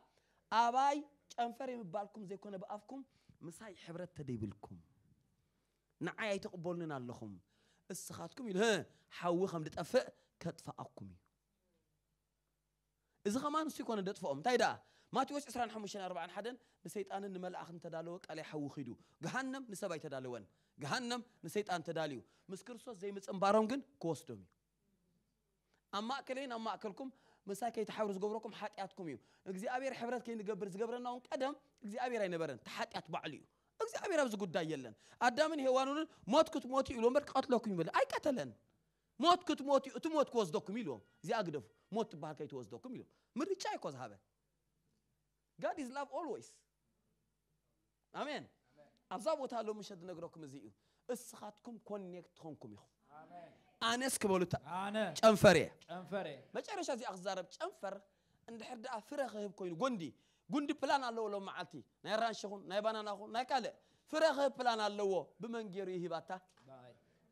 Speaker 1: أباي ጨንፈር የሚባልኩም ዘይኮነ ብኣፍኩም ምሳይ ሕብረት ተደይብልኩም ንዓይ ኣይተቕበሉንን ኣለኹም እስኻትኩም ኢሉ ሓዊ ከም ድጠፍእ ከጥፋኣኩም እዩ እዚ ኸማ ንሱ ይኮነ ደጥፍኦም እንታይ ደኣ ማቴዎስ 2541 ንሰይጣንን ንመላእኽን ተዳለወ ቃልይ ሓዊ ኺዱ ገሃነም ንሰብ ኣይተዳለወን ገሃነም ንሰይጣን ተዳልዩ ምስ ክርስቶስ ዘይምፅምባሮም ግን ክወስዶም እዩ ኣብ ማእከለይን ኣብ ማእከልኩም መሳከይ ተሓብሩ ዝገብረኩም ሓጢኣትኩም እዩ እግዚኣብሔር ሕብረት ከይንገብር ዝገብረና እውን ቀደም እግዚኣብሔር ኣይነበረን ተሓጢኣት ባዕሉ እዩ እግዚኣብሔር ኣብዚ ጉዳይ የለን ኣዳምን ሄዋኑንን ሞት ክትሞት ኢሉ እምበር ክቐትለኩም ይብል ኣይቀተለን ሞት ክትሞት እዩ እቲ ሞት ክወስደኩም ኢልዎም እዚኣ ግደፉ ሞት ትበሃል ከይትወስደኩም ኢሎም ምርጫ ይኮ ዝሃበ ጋድ ኢዝ ላቭ ኦልዌይስ ኣሜን ኣብዛ ቦታ ሎሚ ሸ ዝነግረኩም እዚ እዩ እስኻትኩም ኮኔክት ኮንኩም ኢኹም آنس کبولت آنه چنفره چنفره مچارش ازی اخزارب چنفر اندحر دا فرخه بکوین گندی گندی پلان الله ولو معطی نه رانش خون نه بانان خون نه کاله فرخه پلان الله و بمنگیری هی باتا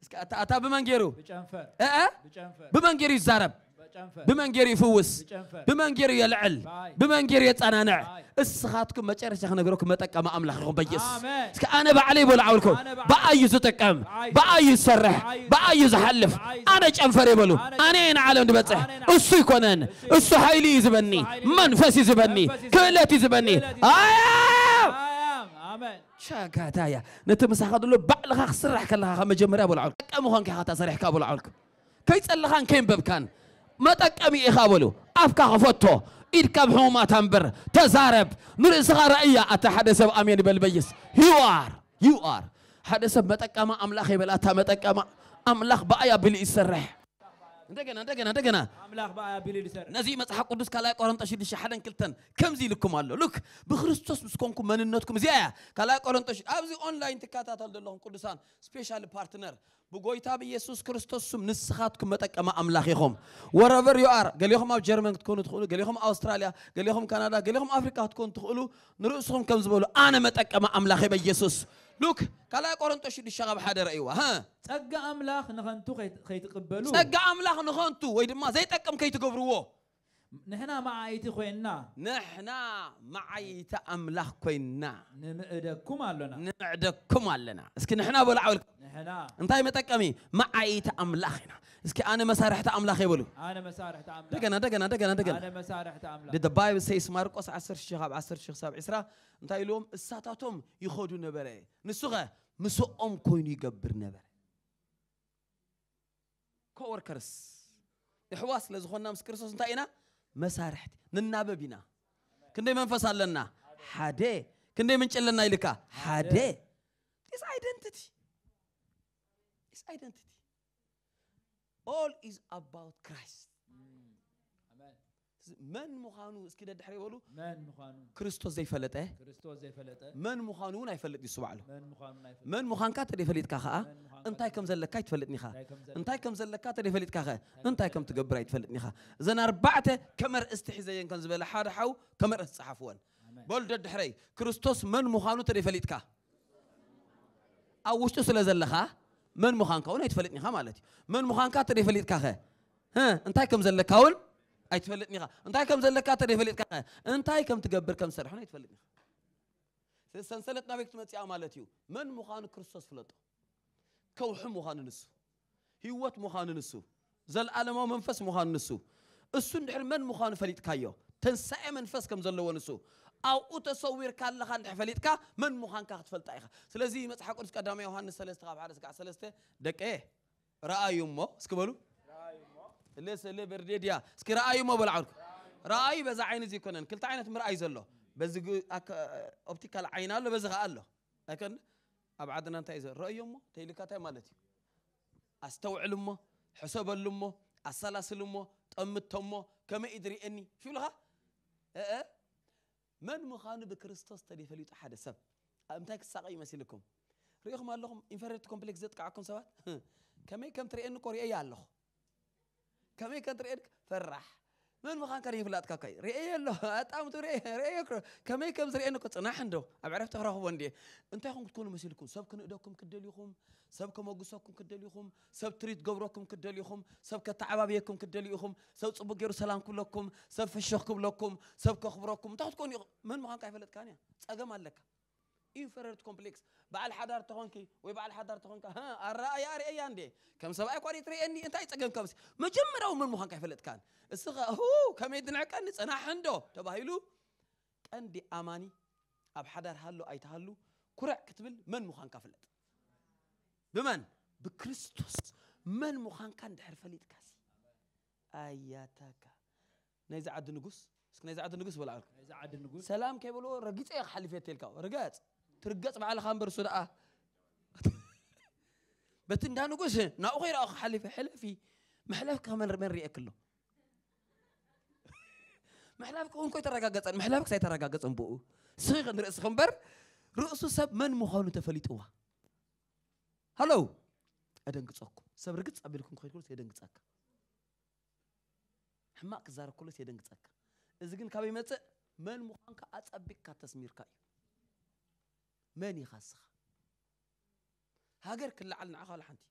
Speaker 1: اسکه اتا بمنگیرو بچنفر اه بچنفر بمنگیری زارب بمنجر يفوس بمنجر يلعل بمنجر يتنانع اسخاتكم مچرش احنا نقولكم متقم املاحكم بيس اسك انا بعلي بلعولكم باي يتقم باي يسرح باي يزحلف انا ጨንፈር ይበሉ እኔን ዓለም ድበፅሕ እሱ ይኮነን እሱ ኃይሊ ይዝበኒ መንፈስ ይዝበኒ ክእለት ይዝበኒ ሻጋታያ ነቲ ምሳኻ ደሎ ባዕልኻ ክስራሕ ከለኻ መጀመርያ በልዓልኩ ጠቀሚ ኮንካ ኢኻ ተሰሪሕካ በልዓልኩ ከይፀለኻን ከይንበብካን متقمي يخابلو افكا خفتو إذ كبحو ما تنبر تزارب نور إصغار أتا أتحدث أمين بالبيس You are You are حدث متقما أملاخي بلا تمتقما أملاخ بأيا بالإسرح دقنا دقنا دقنا أملاخ بقى بليلسر نزي مسح قدس كلا قرنت شد شحدن كلتن كم زي لكم الله لك بخريستوس مسكونكم مننتكم زي كلا قرنت شد أبزي أونلاين تكاتاتل دلهم قدسان سبيشال بارتنر بጎይታ በኢየሱስ ክርስቶስ ስም ንስኻትኩም መጠቀመ ኣምላኽ ኢኹም ወረቨር ዩ ኣር ገሊኹም ኣብ ጀርመን ክትኮኑ ትኽእሉ ገሊኹም ኣውስትራልያ ገሊኹም ካናዳ ገሊኹም ኣፍሪካ ክትኮኑ ትኽእሉ ንርእስኹም ከም ዝበሉ ኣነ መጠቀመ ኣምላኽ በኢየሱስ لوك قال يا قرنتو شدي الشغب حدا رأيوا ها تقع أملاخ نخنتو خيت خيت قبلو تقع أملاخ نخنتو ويد ما زي تقم كي تقبروه نحنا مع أيت خوينا نحنا مع أيت أملاك خوينا نعدكم علنا نعدكم علنا إسكي نحنا بولا عول نحنا انتهى متكامي مع أيت أملاكنا إسكي أنا مسارح تأملاك يقولوا أنا مسارح تأملاك دكنا دكنا دكنا دكنا أنا مسارح تأملاك did the Bible say سمارك أس عشر شهاب عشر شهاب سبع إسراء انتهى اليوم الساتاتهم يخرجون نبرة نسقة مسو أم كوني يقبر نبرة كوركرس إحواس لزخون نامس كرسوس انتهينا መሳርሕቲ ንናበብ ኢና ክንደይ መንፈስ ኣለና ሓደ ክንደይ ምንጭ ኣለና ኢልካ ሓደ ስ ኣይደንቲቲ ኢስ ኣይደንቲቲ ኦል ኢዝ ኣባውት ክራይስት من مخانو اسكي ده دحري يقولوا من مخانو كريستوس زي فلتة إيه؟ كريستوس زي فلتة إيه؟ من مخانو ناي فلت دي سؤال من مخانو ناي من مخان فلت كاخا إيه؟ انت هاي كم زلك كايت فلت نخا انت هاي كم زلك كاتري فلت كاخا انت هاي كم تجبر هاي فلت زن أربعة كمر استحزي ين كان زبل حار حو كمر الصحفون بول دحري كريستوس من مخانو تري فلت كا أو وش تسلا زلك من مخان كون هاي فلت مالتي من مخان كاتري فلت كاخا ها انت كم زلك ኣይትፈልጥን ኢኻ እንታይ ከም ዘለካ ተደይፈሊጥካ እንታይ ከም ትገብር ከም ዝሰርሖን ኣይትፈልጥን ኢኻ ስለዚ ሰንሰለት ናበይ ክትመፅያ ማለት እዩ መን ምዃኑ ክርስቶስ ፍለጦ ከውሒ ምዃኑ ንሱ ህይወት ምዃኑ ንሱ ዘለኣለማዊ መንፈስ ምዃኑ ንሱ እሱ እንድሕር መን ምዃኑ ፈሊጥካዮ ተንሳኤ መንፈስ ከም ዘለዎ ንሱ ኣብኡ ተሰዊርካ ኣለኻ እንድሕ ፈሊጥካ መን ምዃንካ ክትፈልጣ ኢኻ ስለዚ መፅሓፍ ቅዱስ ቀዳማ ዮሃንስ 3 ካብ 1 ስጋዕ 3 ደቀ ረኣዩ እሞ እስክበሉ ليس لي برديديا اسكي رأي مو بلعلكم رأي بزا عين زي كنن كلتا عينت مرأي زلو بزي اوبتيكال عين الله بزي الله لكن أبعدنا انت إذا رأي مو تيلكاتي مالتي أستوعل مو حسب لمو أسلاسل مو طمت مو كما إدري أني شو لها أه أه من مخان بكريستوس تليفليت حدا سب أمتاك الساقي مسيلكم ريخم اللهم إنفرت كومبلكس زيت كعكم سوات كمي كم تري انكو أي الله كمي كتر إدك فرح من مخان كان يفلات كاكاي رئي الله أتامتو رئي رئي كرو كمي كم سري إنك تناحندو أبعرف تهراه وندي أنت هم تكونوا مسيلكم سب كن إدكم كدليهم سب كم أجوسكم كدليهم سب تريد جبركم كدليهم سب كتعبابيكم كدليهم سب صبوا جرو سلام كلكم سب فشخكم لكم سب كخبركم تعود تكون من مخان كان يفلات كانيا أجمع لك ኢንፌሪር ኮምፕሌክስ በዓል ሓዳር ተኾንኪ ወይ በዓል ሓዳር ተኾንካ ኣረኣያ ርእያ እንዴ ከም ሰብኣይ ኳ ትርእየኒ እንታይ ፀገምካ ምስ መጀመሪያው ምን ምዃንካ ይፈለጥካን እስኸ ሁ ከመይ ድንዕቀኒ ፅናሕ እንዶ ተባሂሉ ቀንዲ ኣማኒ ኣብ ሓዳር ሃሎ ኣይትሃሉ ኩርዕ ክትብል መን ምዃንካ ፍለጥ ብመን ብክርስቶስ መን ምዃንካ እንድሕር ፈሊጥካሲ ኣያታካ ናይዚ ዓዲ ንጉስ እስኪ ናይዚ ዓዲ ንጉስ በላ ሰላም ከይበልዎ ረጊፀ የ ክሓልፈ የትልካ ርጋፅ ترقص مع الخمر سرعة بتن دانو قصة نا أخير أخ حلف حلفي محلف كمان من ري أكله محلف كون كوي ترجع قصة محلف كسي ترجع قصة أم بوه سخ نرقص خمر رؤس سب من مخانو تفليت هو هلو أدن قصك سب رقص قبلكم خير كل سيدن قصك حماك زار كل سيدن قصك إذا كن كابي مت من مخانك أتسبك كتسمير كاي ماني خاصخ هاجر كل على نعخ ولا حنتي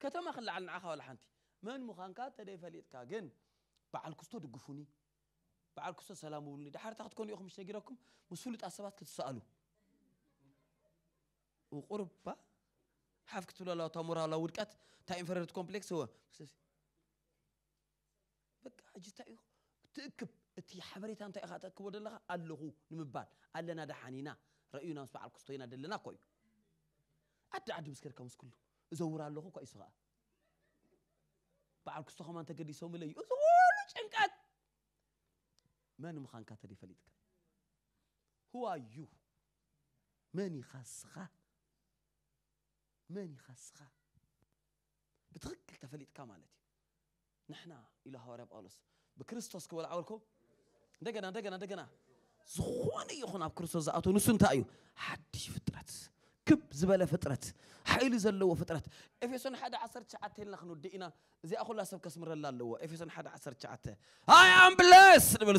Speaker 1: كتما خل على نعخ ولا حنتي من مخانك تدي فليت كاجن بعل كستو دقفوني بعل كستو سلام ولني دحر تاخذ كوني اخو مش نجيركم مسؤولة اسبات كتسالو وقرب با حافك تقول لا تامر لا وركات تا انفرد كومبلكس هو بك اجي تايخ تكب تي حبريت انت اخاتك ودلها اللغو نمبال علنا دحانينا رأينا مسبع الكستوينا دلنا كوي أتى عدي مسكر كمس كله زورا له كوي سوا بعد كستو خمان تقدي سوم لي زورا شنكات من مخان كاتري فليتك هو يو أيوه. ماني خاسخة ماني خاسخة بتغكل تفليت مالتي نحنا إلى هواري بقولس بكريستوس كوال دقنا دقنا دقنا ዝኾነ ይኹን ኣብ ክርስቶስ ዝኣትዎ ንሱ እንታይ እዩ ሓድሽ ፍጥረት ክብ ዝበለ ፍጥረት ሓይሊ ዘለዎ ፍጥረት ኤፌሶን 1 19 ኢልና ክንውድእ ኢና እዚኣ ኩላ ሰብ ከስምረላ ኣለዎ ኤፌሶን 1 19 ሃይ ኣምብለስ ንበሉ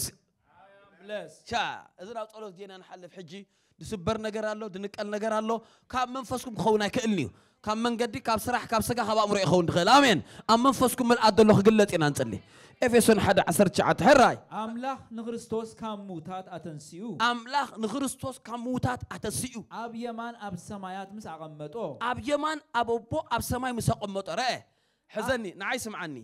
Speaker 1: ቻ እዝና ጸሎት ጌና ንሓልፍ ሕጂ ድስበር ነገር ኣሎ ድንቀል ነገር ኣሎ ካብ መንፈስኩም ክኸውን ኣይክእልን እዩ ካብ መንገዲ ካብ ስራሕ ካብ ስጋ ካብ ኣእምሮ ይኸውን ትኽእል ኣሜን ኣብ መንፈስኩም ምልኣት ዘሎ ክግለፅ ኢና ንፅሊ ኤፌሶን 1 19 ሕራይ ኣምላኽ ንክርስቶስ ካብ ምዉታት ኣተንስኡ ኣምላኽ ንክርስቶስ ካብ ምዉታት ኣተንስኡ ኣብ የማን ኣብ ሰማያት ምስ ኣቐመጦ ኣብ የማን ኣብ ኣቦ ኣብ ሰማይ ምስ ኣቐመጦ ረአ ሕዘኒ ንዓይ ስምዓኒ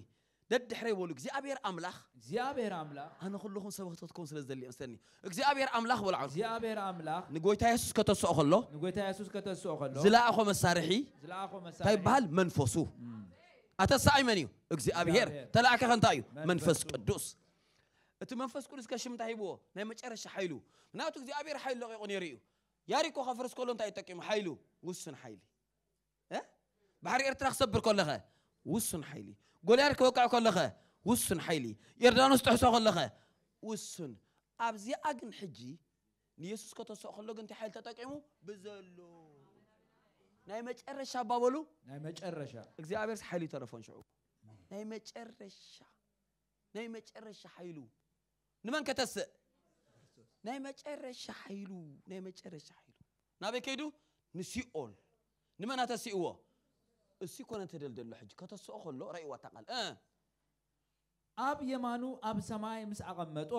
Speaker 1: ደድሕረ ይበሉ እግዚኣብሔር ኣምላኽ እግዚኣብሔር ኣምላኽ ኣነ ኩልኹም ሰብ ክትኮን ስለ ዘድሊ ምስተኒ እግዚኣብሔር ኣምላኽ በልዓሉ እግዚኣብሔር ኣምላኽ ንጎይታ የሱስ ከተስኦ ከሎ ንጎይታ የሱስ ከተስኦ ከሎ ዝለኣኾ መሳርሒ ዝለኣኾ መሳርሒ እንታይ ይበሃል መንፈሱ ኣተሳኣይ መን እዩ እግዚኣብሔር ተላእከ ከ እንታይ እዩ መንፈስ ቅዱስ እቲ መንፈስ ቅዱስ ከሽም እንታይ ሂብዎ ናይ መጨረሻ ሓይሉ ምክንያቱ እግዚኣብሔር ሓይሉ ለቂቑ ነይሩ እዩ ያሪኮ ከፍርስ ከሎ እንታይ ይጠቂሙ ሓይሉ ውሱን ሓይሊ ባሕሪ ኤርትራ ክሰብር ከለኸ ውሱን ሓይሊ ጎልያድ ክወቅዕ ከለኸ ውሱን ሓይሊ ዮርዳኖስ ትሕሶ ከለኸ ውሱን ኣብዚኣ ግን ሕጂ ንኢየሱስ ከተስኦ ከሎ ግን እንታይ ሓይሊ ተጠቂሙ ብዘሎ ናይ መጨረሻ ባበሉ ናይ መጨረሻ እግዚኣብሔርስ ሓይሉ ይተረፎን ሽዑ ናይ መጨረሻ ናይ መጨረሻ ሓይሉ ንመን ከተስእ ናይ መጨረሻ ሓይሉ ናይ መጨረሻ ሓይሉ ናበይ ከይዱ ንሲኦል ንመን ኣተሲእዎ እሱ ኮነ ተደልደሎ ሕጂ ከተስኦ ከሎ ረእይዋ ታቃል ኣብ የማኑ ኣብ ሰማይ ምስ ኣቐመጦ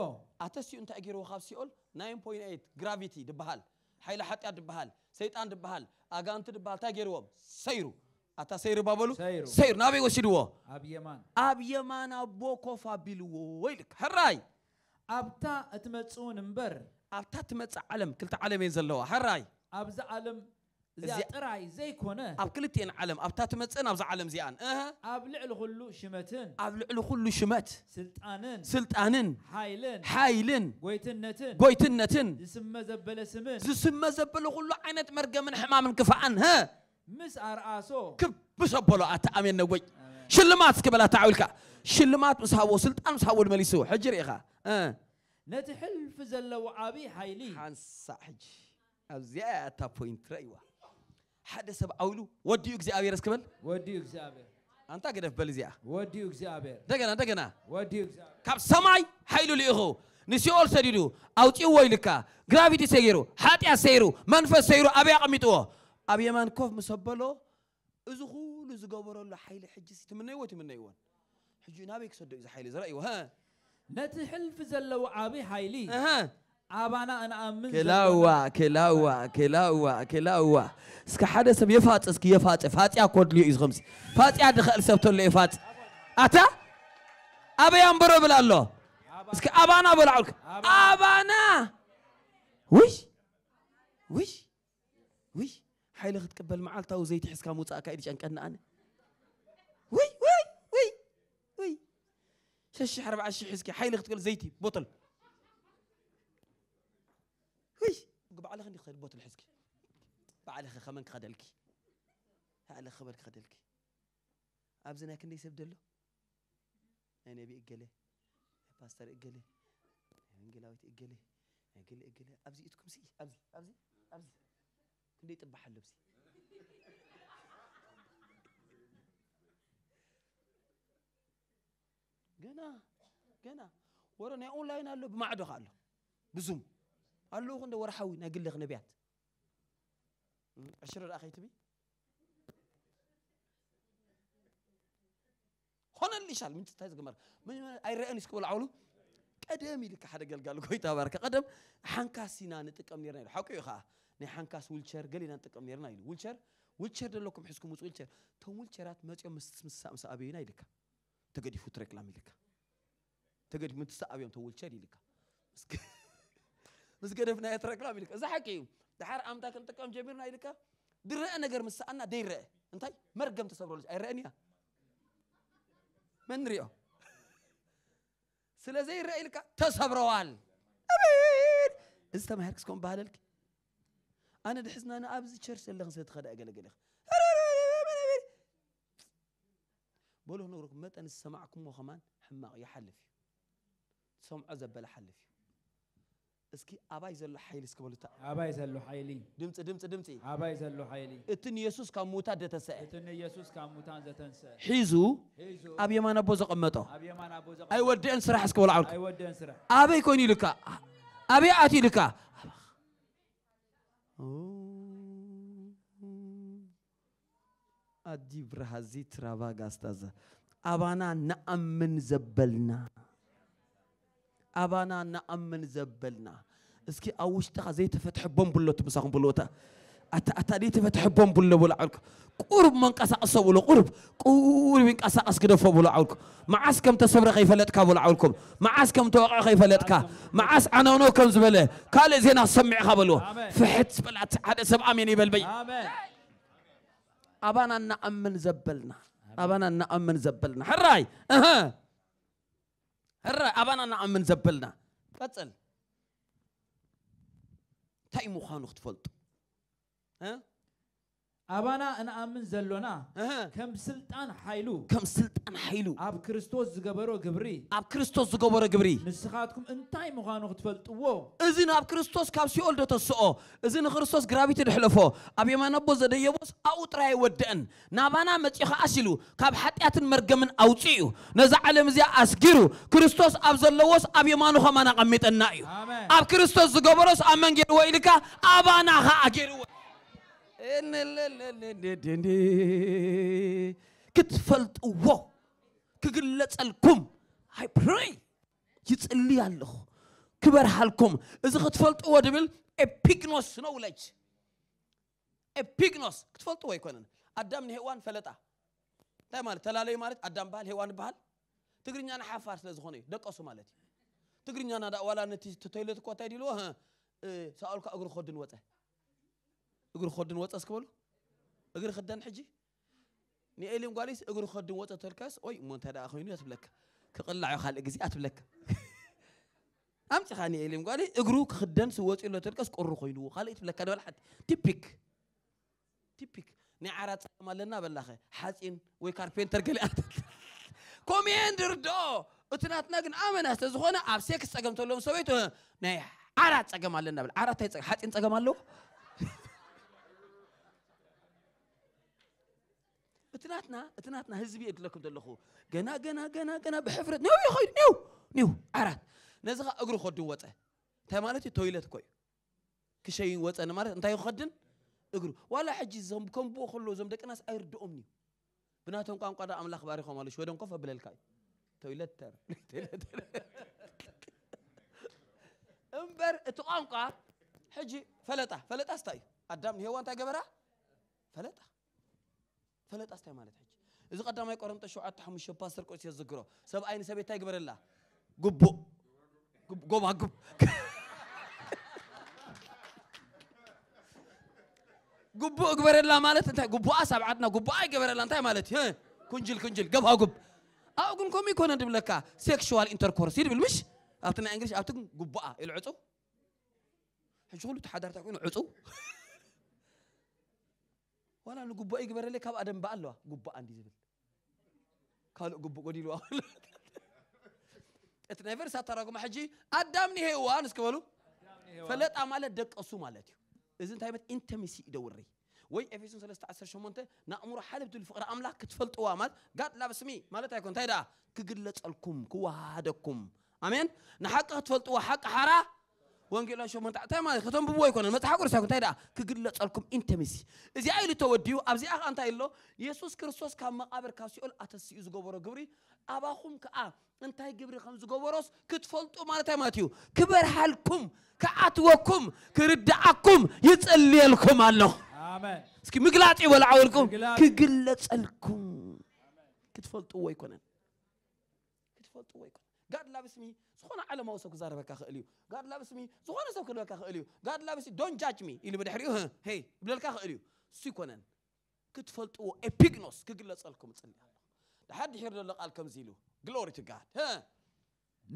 Speaker 1: ኣተሲኡ እንታይ ገይርዎ ካብ ሲኦል 9.8 ግራቪቲ ድበሃል ሓይሊ ሓጢኣት ድበሃል ሰይጣን ድበሃል ኣጋንቲ ድበሃል እንታይ ገይርዎም ሰይሩ ኣታ ሰይሩ ባበሉ ሰይሩ ናበይ ወሲድዎ ኣብ የማን ኣቦ ኮፍ ኣቢልዎ ወይ ልክ ሕራይ ኣብታ እትመፅውን እምበር ኣብታ እትመፅእ ዓለም ክልተ ዓለም እየን ዘለዋ ሕራይ ኣብዚ ዓለም زي أراي زي كنا أب كلتين علم أب تات متسن أب زعلم زيان أها أب لعل خلو شمتن أب لعل خلو شمت سلطانن سلطانن حايلن حايلن قويتن نتن قويتن نتن زسم مزبل سمن زسم مزبل خلو عينت مرجع من حمام الكفان ها مس أرأسو كم بس أبلو أت أمين نوي شلمات كبلا تعولك شلمات مس هو سلطان مس هو المليسو حجر إخا أه. نتحل فزلو عبي حايلي حنسحج أزيا تا بوينت رأيوه ሓደ ሰብ ኣውሉ ወዲኡ እግዚኣብሔር እስክበል ወዲኡ እግዚኣብሔር አንታ ገደፍ በል እዚኣ ወዲኡ እግዚኣብሔር እንደገና እንደገና ወዲኡ እግዚኣብሔር ካብ ሰማይ ሓይሉ ልኢኹ ንሲኦል ሰዲዱ ኣውፂእዎ ይልካ ግራቪቲ ሰጊሩ ሓጢኣት ሰይሩ መንፈስ ሰይሩ ኣበይ ኣቐሚጥዎ ኣብ የማን ኮፍ ምስ እዚ ኩሉ ዝገበረሉ ሓይሊ ሕጂ ትምነይዎ ትምነይዎን ሕጂ ናበይ ክሰዶ እዩ እዚ ሓይሊ ዝረእይዎ ነቲ ሕልፊ ዘለዎ ዓብይ ሓይሊ ኣባና እንኣምን ክላዋ ክላዋ ክላዋ ክላዋ እስካ ሓደ ሰብ የፋፅ እስኪ የፋፅ ፋፅያ ኮ ድልዮ እዩ ከምዚ ፋፅያ ድኽእል ሰብ ተሎ የፋፅ ኣታ ኣበያ ንበሮ ብል ኣሎ እስኪ ኣባና በልዓልክ ኣባና ውይ ውይ ውይ ሓይሊ ክትቅበል መዓልታዊ ዘይትሕዝካ ምውፃእካ ኢድ ጨንቀና ኣነ ውይ ውይ ውይ ውይ ሸሽሕ ኣርባዓ ሽሕ ሕዝኪ ሓይሊ ክትቅበል ዘይቲ ቦትል بعلخ ني خير بوت الحزكي خ خمنك خدلكي هلا خبرك خدلكي أبزنا سب سبدله أنا يعني أبي إجله باستر إجله ወንጌላዊት እገሌ إجله እገሌ إجله ኢትኩም ሲ ኣብዚ ኣብዚ ኣብዚ ክንደይ كندي ኣሎ ብሲ جنا جنا ورا ናይ ኦንላይን ኣሎ بمعدو ኣሎ بزوم قالوا خند ورحوي نقل لك نبيات عشر الأخي تبي هنا اللي شال من تستهز قمر من أي رأي نسكب العولو قدامي لك حدا قال قال كوي تبارك قدم حنكاس سنا نتكم نيرنا حكى يا خا نحنكاس ويلشر قال لنا نتكم نيرنا ويلشر ويلشر ده لكم حسكم مس ويلشر تو ويلشرات ما تيوم مس مس مس أبينا لك تقدر يفوت ريكلام لك تقدر من تستأبين تو ويلشر لك مسكين مسجرف نايت ركلام يلك إذا حكيم دحر أم تاك أنت كم جميل نايلك درة أنا جر مس أنا درة أنتي مرجم تصبر لك أرأني من ريو سلا زي رأيلك تصبر وال أمين إذا ما هركس كم بعدلك أنا دحزن أنا أبز تشرس اللي غنسيت خد أجل أجل بقوله نورك متى نسمعكم وخمان حماق يحلف سمع زبل حلف يو. እስኪ ኣባይ ዘሎ ሓይሊ እስክበሉታ ኣባይ ዘሎ ሓይሊ ድምፂ ድምፂ ድምፂ ኣባይ ዘሎ ሓይሊ እቲ ንኢየሱስ ካብ ሙታን ዘተንስአ እቲ ንኢየሱስ ካብ ሙታን ዘተንስአ ሒዙ ኣብ የማን ኣቦ ዘቐመጦ ኣይወድዕን ስራሕ እስክበሉ ዓውልካ ኣይወድዕን ስራሕ ኣበይ ኮይኑ ኢልካ ኣበይ ኣትዩ ኢልካ ኣዲ ብርሃዚ ትራቫጋስታዘ ኣባና ንኣምን ዘበልና ኣባና ንኣምን ዘበልና እስኪ ኣብ ውሽጢኻ ዘይተፈትሐቦም ብሎ ትምሳኹም ብልዎታ ኣታ ዘይተፈትሐቦም ብሎ ብሎ ዓብልኩ ቁርብ መንቀሳቐስ ሰብሎ ቁርብ ቁርብ ይንቀሳቐስ ክደፎ ብሎ ዓብልኩ መዓስ ከም ተሰብረ ከይፈለጥካ ብሎ ዓብልኩም መዓስ ከም ተወቕዐ ከይፈለጥካ መዓስ ዓነውኖ ከም ዝበለ ካልእ ዜና ሰሚዕኻ በልዎ ፍሕት ዝበላት ሓደ ሰብ ኣሜን ይበል በይ ኣባና እናኣምን ዘበልና ኣባና እናኣምን ዘበልና ሕራይ هر أبانا نأمن نعم زبلنا قتل تاي مخانو اختفلت ها أبانا أنا أمن زلنا كم سلطان حيلو كم سلطان حيلو أب كريستوس جبرو جبري أب كريستوس جبرو جبري نسخاتكم أنتاي مغانو وو إذن أب كريستوس كاب أول دو تسؤو إذن كريستوس غرابي دحلفو أب يما نبو زده يبوس أو تراي ودن نابانا متيخ أسلو كاب حتيات مرقمن أوتيو نزا عالم زي أسجيرو كريستوس أب زلوس أب يما نخو قميت النايو أب كريستوس جبروس أمن جيرو إلكا أبانا خا أجيرو ክትፈልጥዎ ክግለጸልኩም ኣይ ፕሬይ ይፅሊ ኣለኹ ክበርሃልኩም እዚ ክትፈልጥዎ ድብል ኤፒግኖስ ነው ውለጅ ኤፒግኖስ ክትፈልጥዎ ኣይኮነን ኣዳም ንሄዋን ፈለጣ እንታይ ማለት ተላለዩ ማለት ኣዳም በሃል ሄዋን በሃል ትግርኛ ንሓፋር ስለ ዝኾነ እዩ ደቀሱ ማለት እዩ ትግርኛ ናዳ ዋላ ነቲ ተተይለት እኳ እንታይ ድልዎ እግሪ ወፀ اجر خدن وات اسكول اجر خدن حجي ني ايليم قاليس اجر خدن وات تركاس وي مونتا دا اخوي نيات بلاك كقلع خال اجزي ات بلاك امتي خاني ايليم قالي اجرو خدن سوات الى تركاس قرو خينو خالي بلاك دا حد تيبيك تيبيك ني عرات مالنا بلاخ حاسين أنت، كاربينتر قالي كوميندر دو اتناتنا كن امن استاذ خونا اب سيكس تقمتو لهم سويتو ناي عرات تقمالنا أنت عرات تقمالو እትናትና እትናትና ህዝቢ የድለኩም ዘለኹ ገና ገና ገና ገና ብሕፍረት ኒው ይኸይድ ኒው ኒው ዓራት ነዚ ከዓ እግሩ ክኸድን ወፀ እንታይ ማለት እዩ ቶይለት ኮ እዩ ክሸይን ወፀኒ ማለት እንታይ ክኸድን እግሩ ዋላ ሕጂ ዞም ከምብኡ ከለዉ ዞም ደቂ ናስ ኣይርድኦምኒ እዩ ብናቶም ቋንቋ ዳ ኣምላኽ ባሪኾም ኣለሽ ወደን ኮፍ ኣብለልካ እዩ ቶይለት ተር እምበር እቲ ቋንቋ ሕጂ ፈለጣ ፈለጣ ስታ እዩ ኣዳም ንሄዋ እንታይ ገበራ ፈለጣ فلت استي مالت حج اذا قدام اي قرنت شو عط حمش باستر قوس يذكرو سب عين سبي تاي قبر الله غبو غبا غب غبو قبر الله مالت انت غبو اسب عدنا غبو اي قبر الله انت مالت ها كنجل كنجل غبا غب او كن كومي كون اند بلاكا سيكشوال انتركورس يدبل مش ابتنا انجلش ابتن غبا العصو حجولو تحضرتك وين عصو ولا نقول بقى يقبل لك أدم بقى قبة عندي زبل قالوا قبة قدي لو اتنفر ساتراكم حجي أدم نهي وان اسكبالو فلات عمالة دك أسو مالاتيو إذن تايمت انت ميسي دوري وي افيسون سلاس تعسر شمونت نامور حالة بدو الفقر أملاك كتفلت وامات قد لا بسمي مالات يكون تايدا كقلت الكم كوهادكم أمين نحق تفلت وحق حرا وانجيل شو من تعتها ما ختم ببوي كون المتحف قرص كون تيدا كجلة انت مسي إذا عيل توديو أبزي أخ أنت إلو يسوس كرسوس كم مقابر كاسيول أتسي زغبورو جبري خم كأ أنت هاي جبري خم زغبوروس كتفلتوا ما تماتيو كبر حالكم كأتوكم كردعكم يتسلي لكم الله آمين سكي مقلاتي ولا عولكم كجلة لكم كتفلتوا ويكونن ክትፈልጥዎ ይኮነ ጋድላ ብስሚ ዝኾነ ዓለማዊ ሰብ ክዛረበካ ክእል እዩ ጋድላ ብስሚ ዝኾነ ሰብ ክልበካ ክእል እዩ ጋድላ ብስሚ ዶን ጃጅ ሚ ኢሉ ብድሕሪኡ ሄይ ብለልካ ክእል እዩ እሱ ይኮነን ክትፈልጥዎ ኤፒግኖስ ክግለፀልኩም ፅሊ ኣለኹ ድሓድሒር ዘሎ ቃል ከምዚ ኢሉ ግሎሪ ቱ ጋድ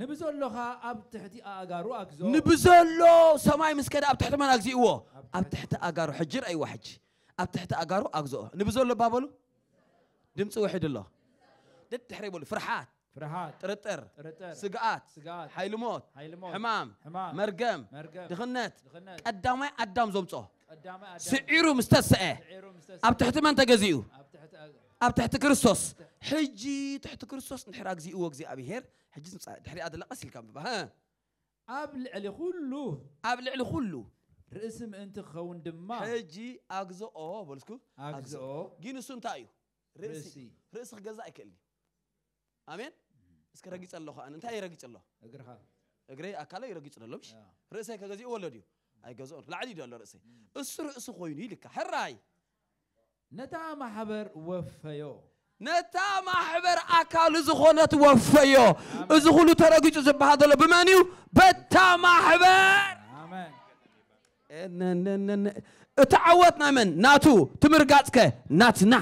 Speaker 1: ንብዘሎኻ ኣብ ትሕቲ ኣእጋሩ ኣግዞ ንብዘሎ ሰማይ ምስ ከደ ኣብ ትሕቲ መን ኣግዚእዎ ኣብ ትሕቲ ኣጋሩ ሕጂ ረአይዎ ሕጂ ኣብ ትሕቲ ኣጋሩ ኣግዝኦ ንብዘሎ ባበሉ ድምፂ ውሕድ ኣሎ ደድሕሪ ይበሉ ፍርሓት ፍርሃት፣ ጥርጥር፣ ስግኣት፣ ሓይሊ ሞት፣ ሕማም፣ መርገም፣ ድኽነት ቀዳማይ ኣዳም ዘምፅኦ ስዒሩ ምስ ተስአ ኣብ ትሕቲ መን ተገዚኡ ኣብ ትሕቲ ክርስቶስ ሕጂ ትሕቲ ክርስቶስ ንድሕራ ግዜእዎ እግዚኣብሄር ሕጂ ድሕሪ ኣደላ ቀሲልካ ምባ ኣብ ልዕሊ ኩሉ ኣብ ልዕሊ ኩሉ ርእሲ ምእንቲ ክኸውን ድማ ሕጂ ኣግዝኦ በልስኩ ኣግዝኦ ግን እሱ እንታይ እዩ ርእሲ ርእሲ ክገዛእ ኣይክእልኒ ኣሜን اسك رغيص الله انا انت اي رغيص الله اغرها اغري اكاله يرغيص الله مش راسي كغزي ولدي اي غزو لا عدي دول راسي اسو راسو خويني لك حراي نتا محبر وفيو نتا محبر اكال زخونت وفيو ازخلو ترغيص زبحدل بمانيو بتا محبر امين ان ان ان ان اتعوتنا من ناتو تمرغاتك ناتنا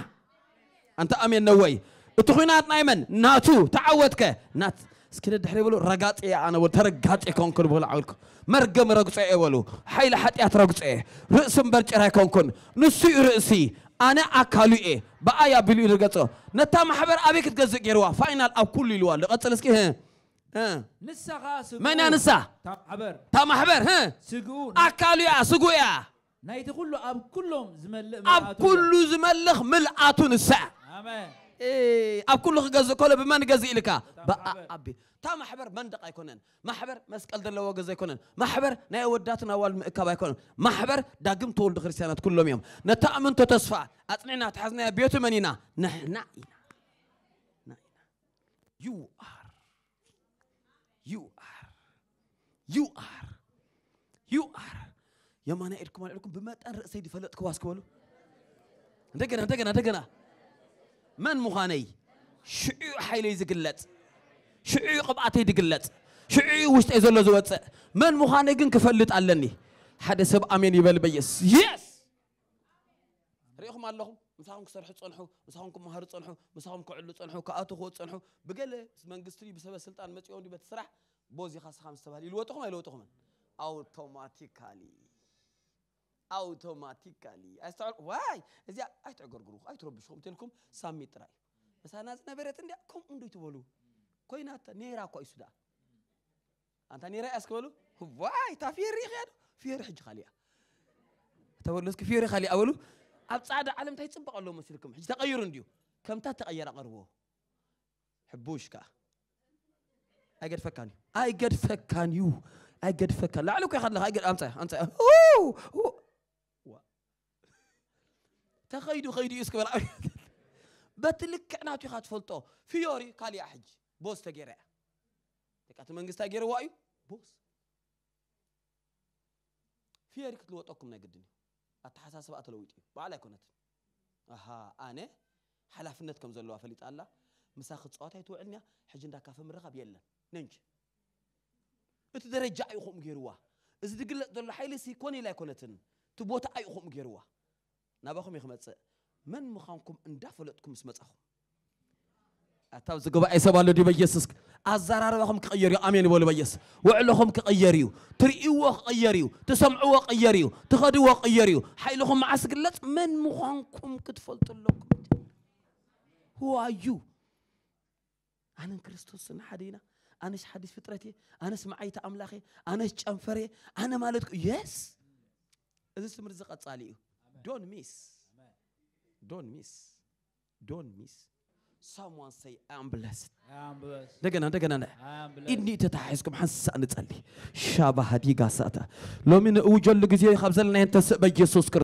Speaker 1: انت امين نوي no እቲ ኩናት ናይ መን ናቱ ተዓወትከ ናት እስኪ ደድሕሪ ይብሉ ረጋፅ እየ ኣነ ወ ተረጋፅ ኮንኩን ብሉ ዓብልኩ መርገም ረግፆ እየ በሉ ሓይሊ ሓጢኣት ረግፆ እየ ርእሲ እምበር ጭራ ይኮንኩን ንሱ እዩ ርእሲ ኣነ ኣካሉ እየ ብኣይ ኣቢሉ እዩ ዝገጾ ነታ ማሕበር ኣበይ ክትገዝእ ገይርዋ ፋይናል ኣብ ኩሉ ኢልዋ ኣሎ ቀፅል እስኪ መን እያ ንሳ እታ ማሕበር ኣካሉ እያ ስጉ እያ ናይቲ ኩሉ ኣብ ኩሎም ዝመልእ ኣብ ኩሉ ዝመልኽ ምልኣቱ ንሳዕ ኣብ ኩሉ ክገዝእ ከሎ ብመን ገዝእ ኢልካ ብኣቢ እታ ማሕበር መንደቕ ኣይኮነን ማሕበር መስቀል ዘለዎ ገዛ ኣይኮነን ማሕበር ናይ ኣወዳትን ኣዋል ምእካብ ኣይኮነን ማሕበር ዳግም ተወልዱ ክርስትያናት ኩሎም እዮም ነታ ኣመንቶ ተስፋ ኣፅኒዕና ተሓዝናያ ቤቱ መን ኢና ንሕና ኢና ዩ ኣር ዩ ኣር ዩ ኣር ዩ ኣር የማና ኢድኩም ኣልዕልኩም ብመጠን ርእሰይ ድፈለጥ ክዋስ ክበሉ እንደገና እንደገና እንደገና መን ምዃነይ ሽዑ ሓይለይ ዝግለጽ ሽዑ ቅብኣተይ ድግለጽ ሽዑ ውሽጠይ ዘሎ ዝወፅእ መን ምዃነይ ግን ክፈልጥ ኣለኒ ሓደ ሰብ ኣሜን ይበል በየስ የስ ሪኢኹም ኣለኹም مساهم كسر حد صنحو مساهم كم مهر صنحو مساهم كعلو صنحو كأتو خود صنحو بقول منجستري بسبب سلطان متيون دي بتسرح بوزي خاص خمس تبالي لو تخمن لو تخمن أوتوماتيكالي ኣውቶማቲካሊ ኣይስተውዕል ዋይ እዚኣ ኣይትዕገርግሩ ኣይትረብሽኩም እንተልኩም ሳሚ ጥራይ ምሳና ዝነበረት እንዲ ከምኡ እንዶይ ትበሉ ኮይናታ ኔራ እኳ እዩ ሱዳ ኣንታ ኔራ እያ ስክበሉ ዋይ እታ ፌሪ ኢኸያ ዶ ፌሪ ሕጂ ካሊእያ ተበለስኪ ፌሪ ካሊእ ኣበሉ ኣብ ፃዕዳ ዓለም እንታይ ፅባቅ ኣለዎ መስልኩም ሕጂ ተቐይሩ እንድዩ ከምታ ተቐየረ ቀርቦ ሕቡሽ ከዓ ኣይገድፈካን እዩ ኣይገድፈካን እዩ ኣይገድፈካን ላዕሊ ኮይ ካለካ ኣምፃ ኣምፃ ተኸይዱ ኸይዱ እዩ እስክብል በቲ ልክዕ ናቱ ኢኻ ትፈልጦ ፍዮሪ ካልእ እያ ሕጂ ቦስ ተገይረ እያ ደቂ እቲ መንግስታ ገይርዋ እዩ ቦስ ፍዮሪ ክትልወጠኩም ናይ ግድን እዩ ኣተሓሳስባ ተለዊጡ እዩ በዓል ኣይኮነትን ኣሃ ኣነ ሓላፍነት ከም ዘለዋ ፈሊጣ ኣላ ምሳ ክትፀወታ ይትውዕልኒያ ሕጂ እንዳካፈ ምረኻብ የለን ነንቺ እቲ ደረጃ ኣይኹም ገይርዋ እዚ ዝግለፅ ዘሎ ሓይሊ ሲ ኮነ ኢላ ኣይኮነትን እቲ ቦታ ኣይኹም ገይርዋ ናባኹም ይክመፅእ መን ምዃንኩም እንዳፈለጥኩም ምስ መፃኹም أتاب اي سبالو دي بيسس أزرار وهم كغيريو أمين بولو بيس وعلهم كقيريو تريو كغيريو تسمعو كغيريو تخدو كغيريو حيلهم معسكلت من مخانكم كتفلت هو أيو أنا كريستوس حدينا أنا حديث فطرتي أنا سمعيت أملاخي أنا أنفري أنا مالك يس إذا استمر زقت صاليو Don't miss. Amen. Don't miss. Don't miss. Someone say, I'm blessed. I'm blessed. دقنا دقنا إني تتحسكم حس أن تصلي شابه هدي قاساتا لو من أوجل لقزيه خبزلنا أنت سبب يسوع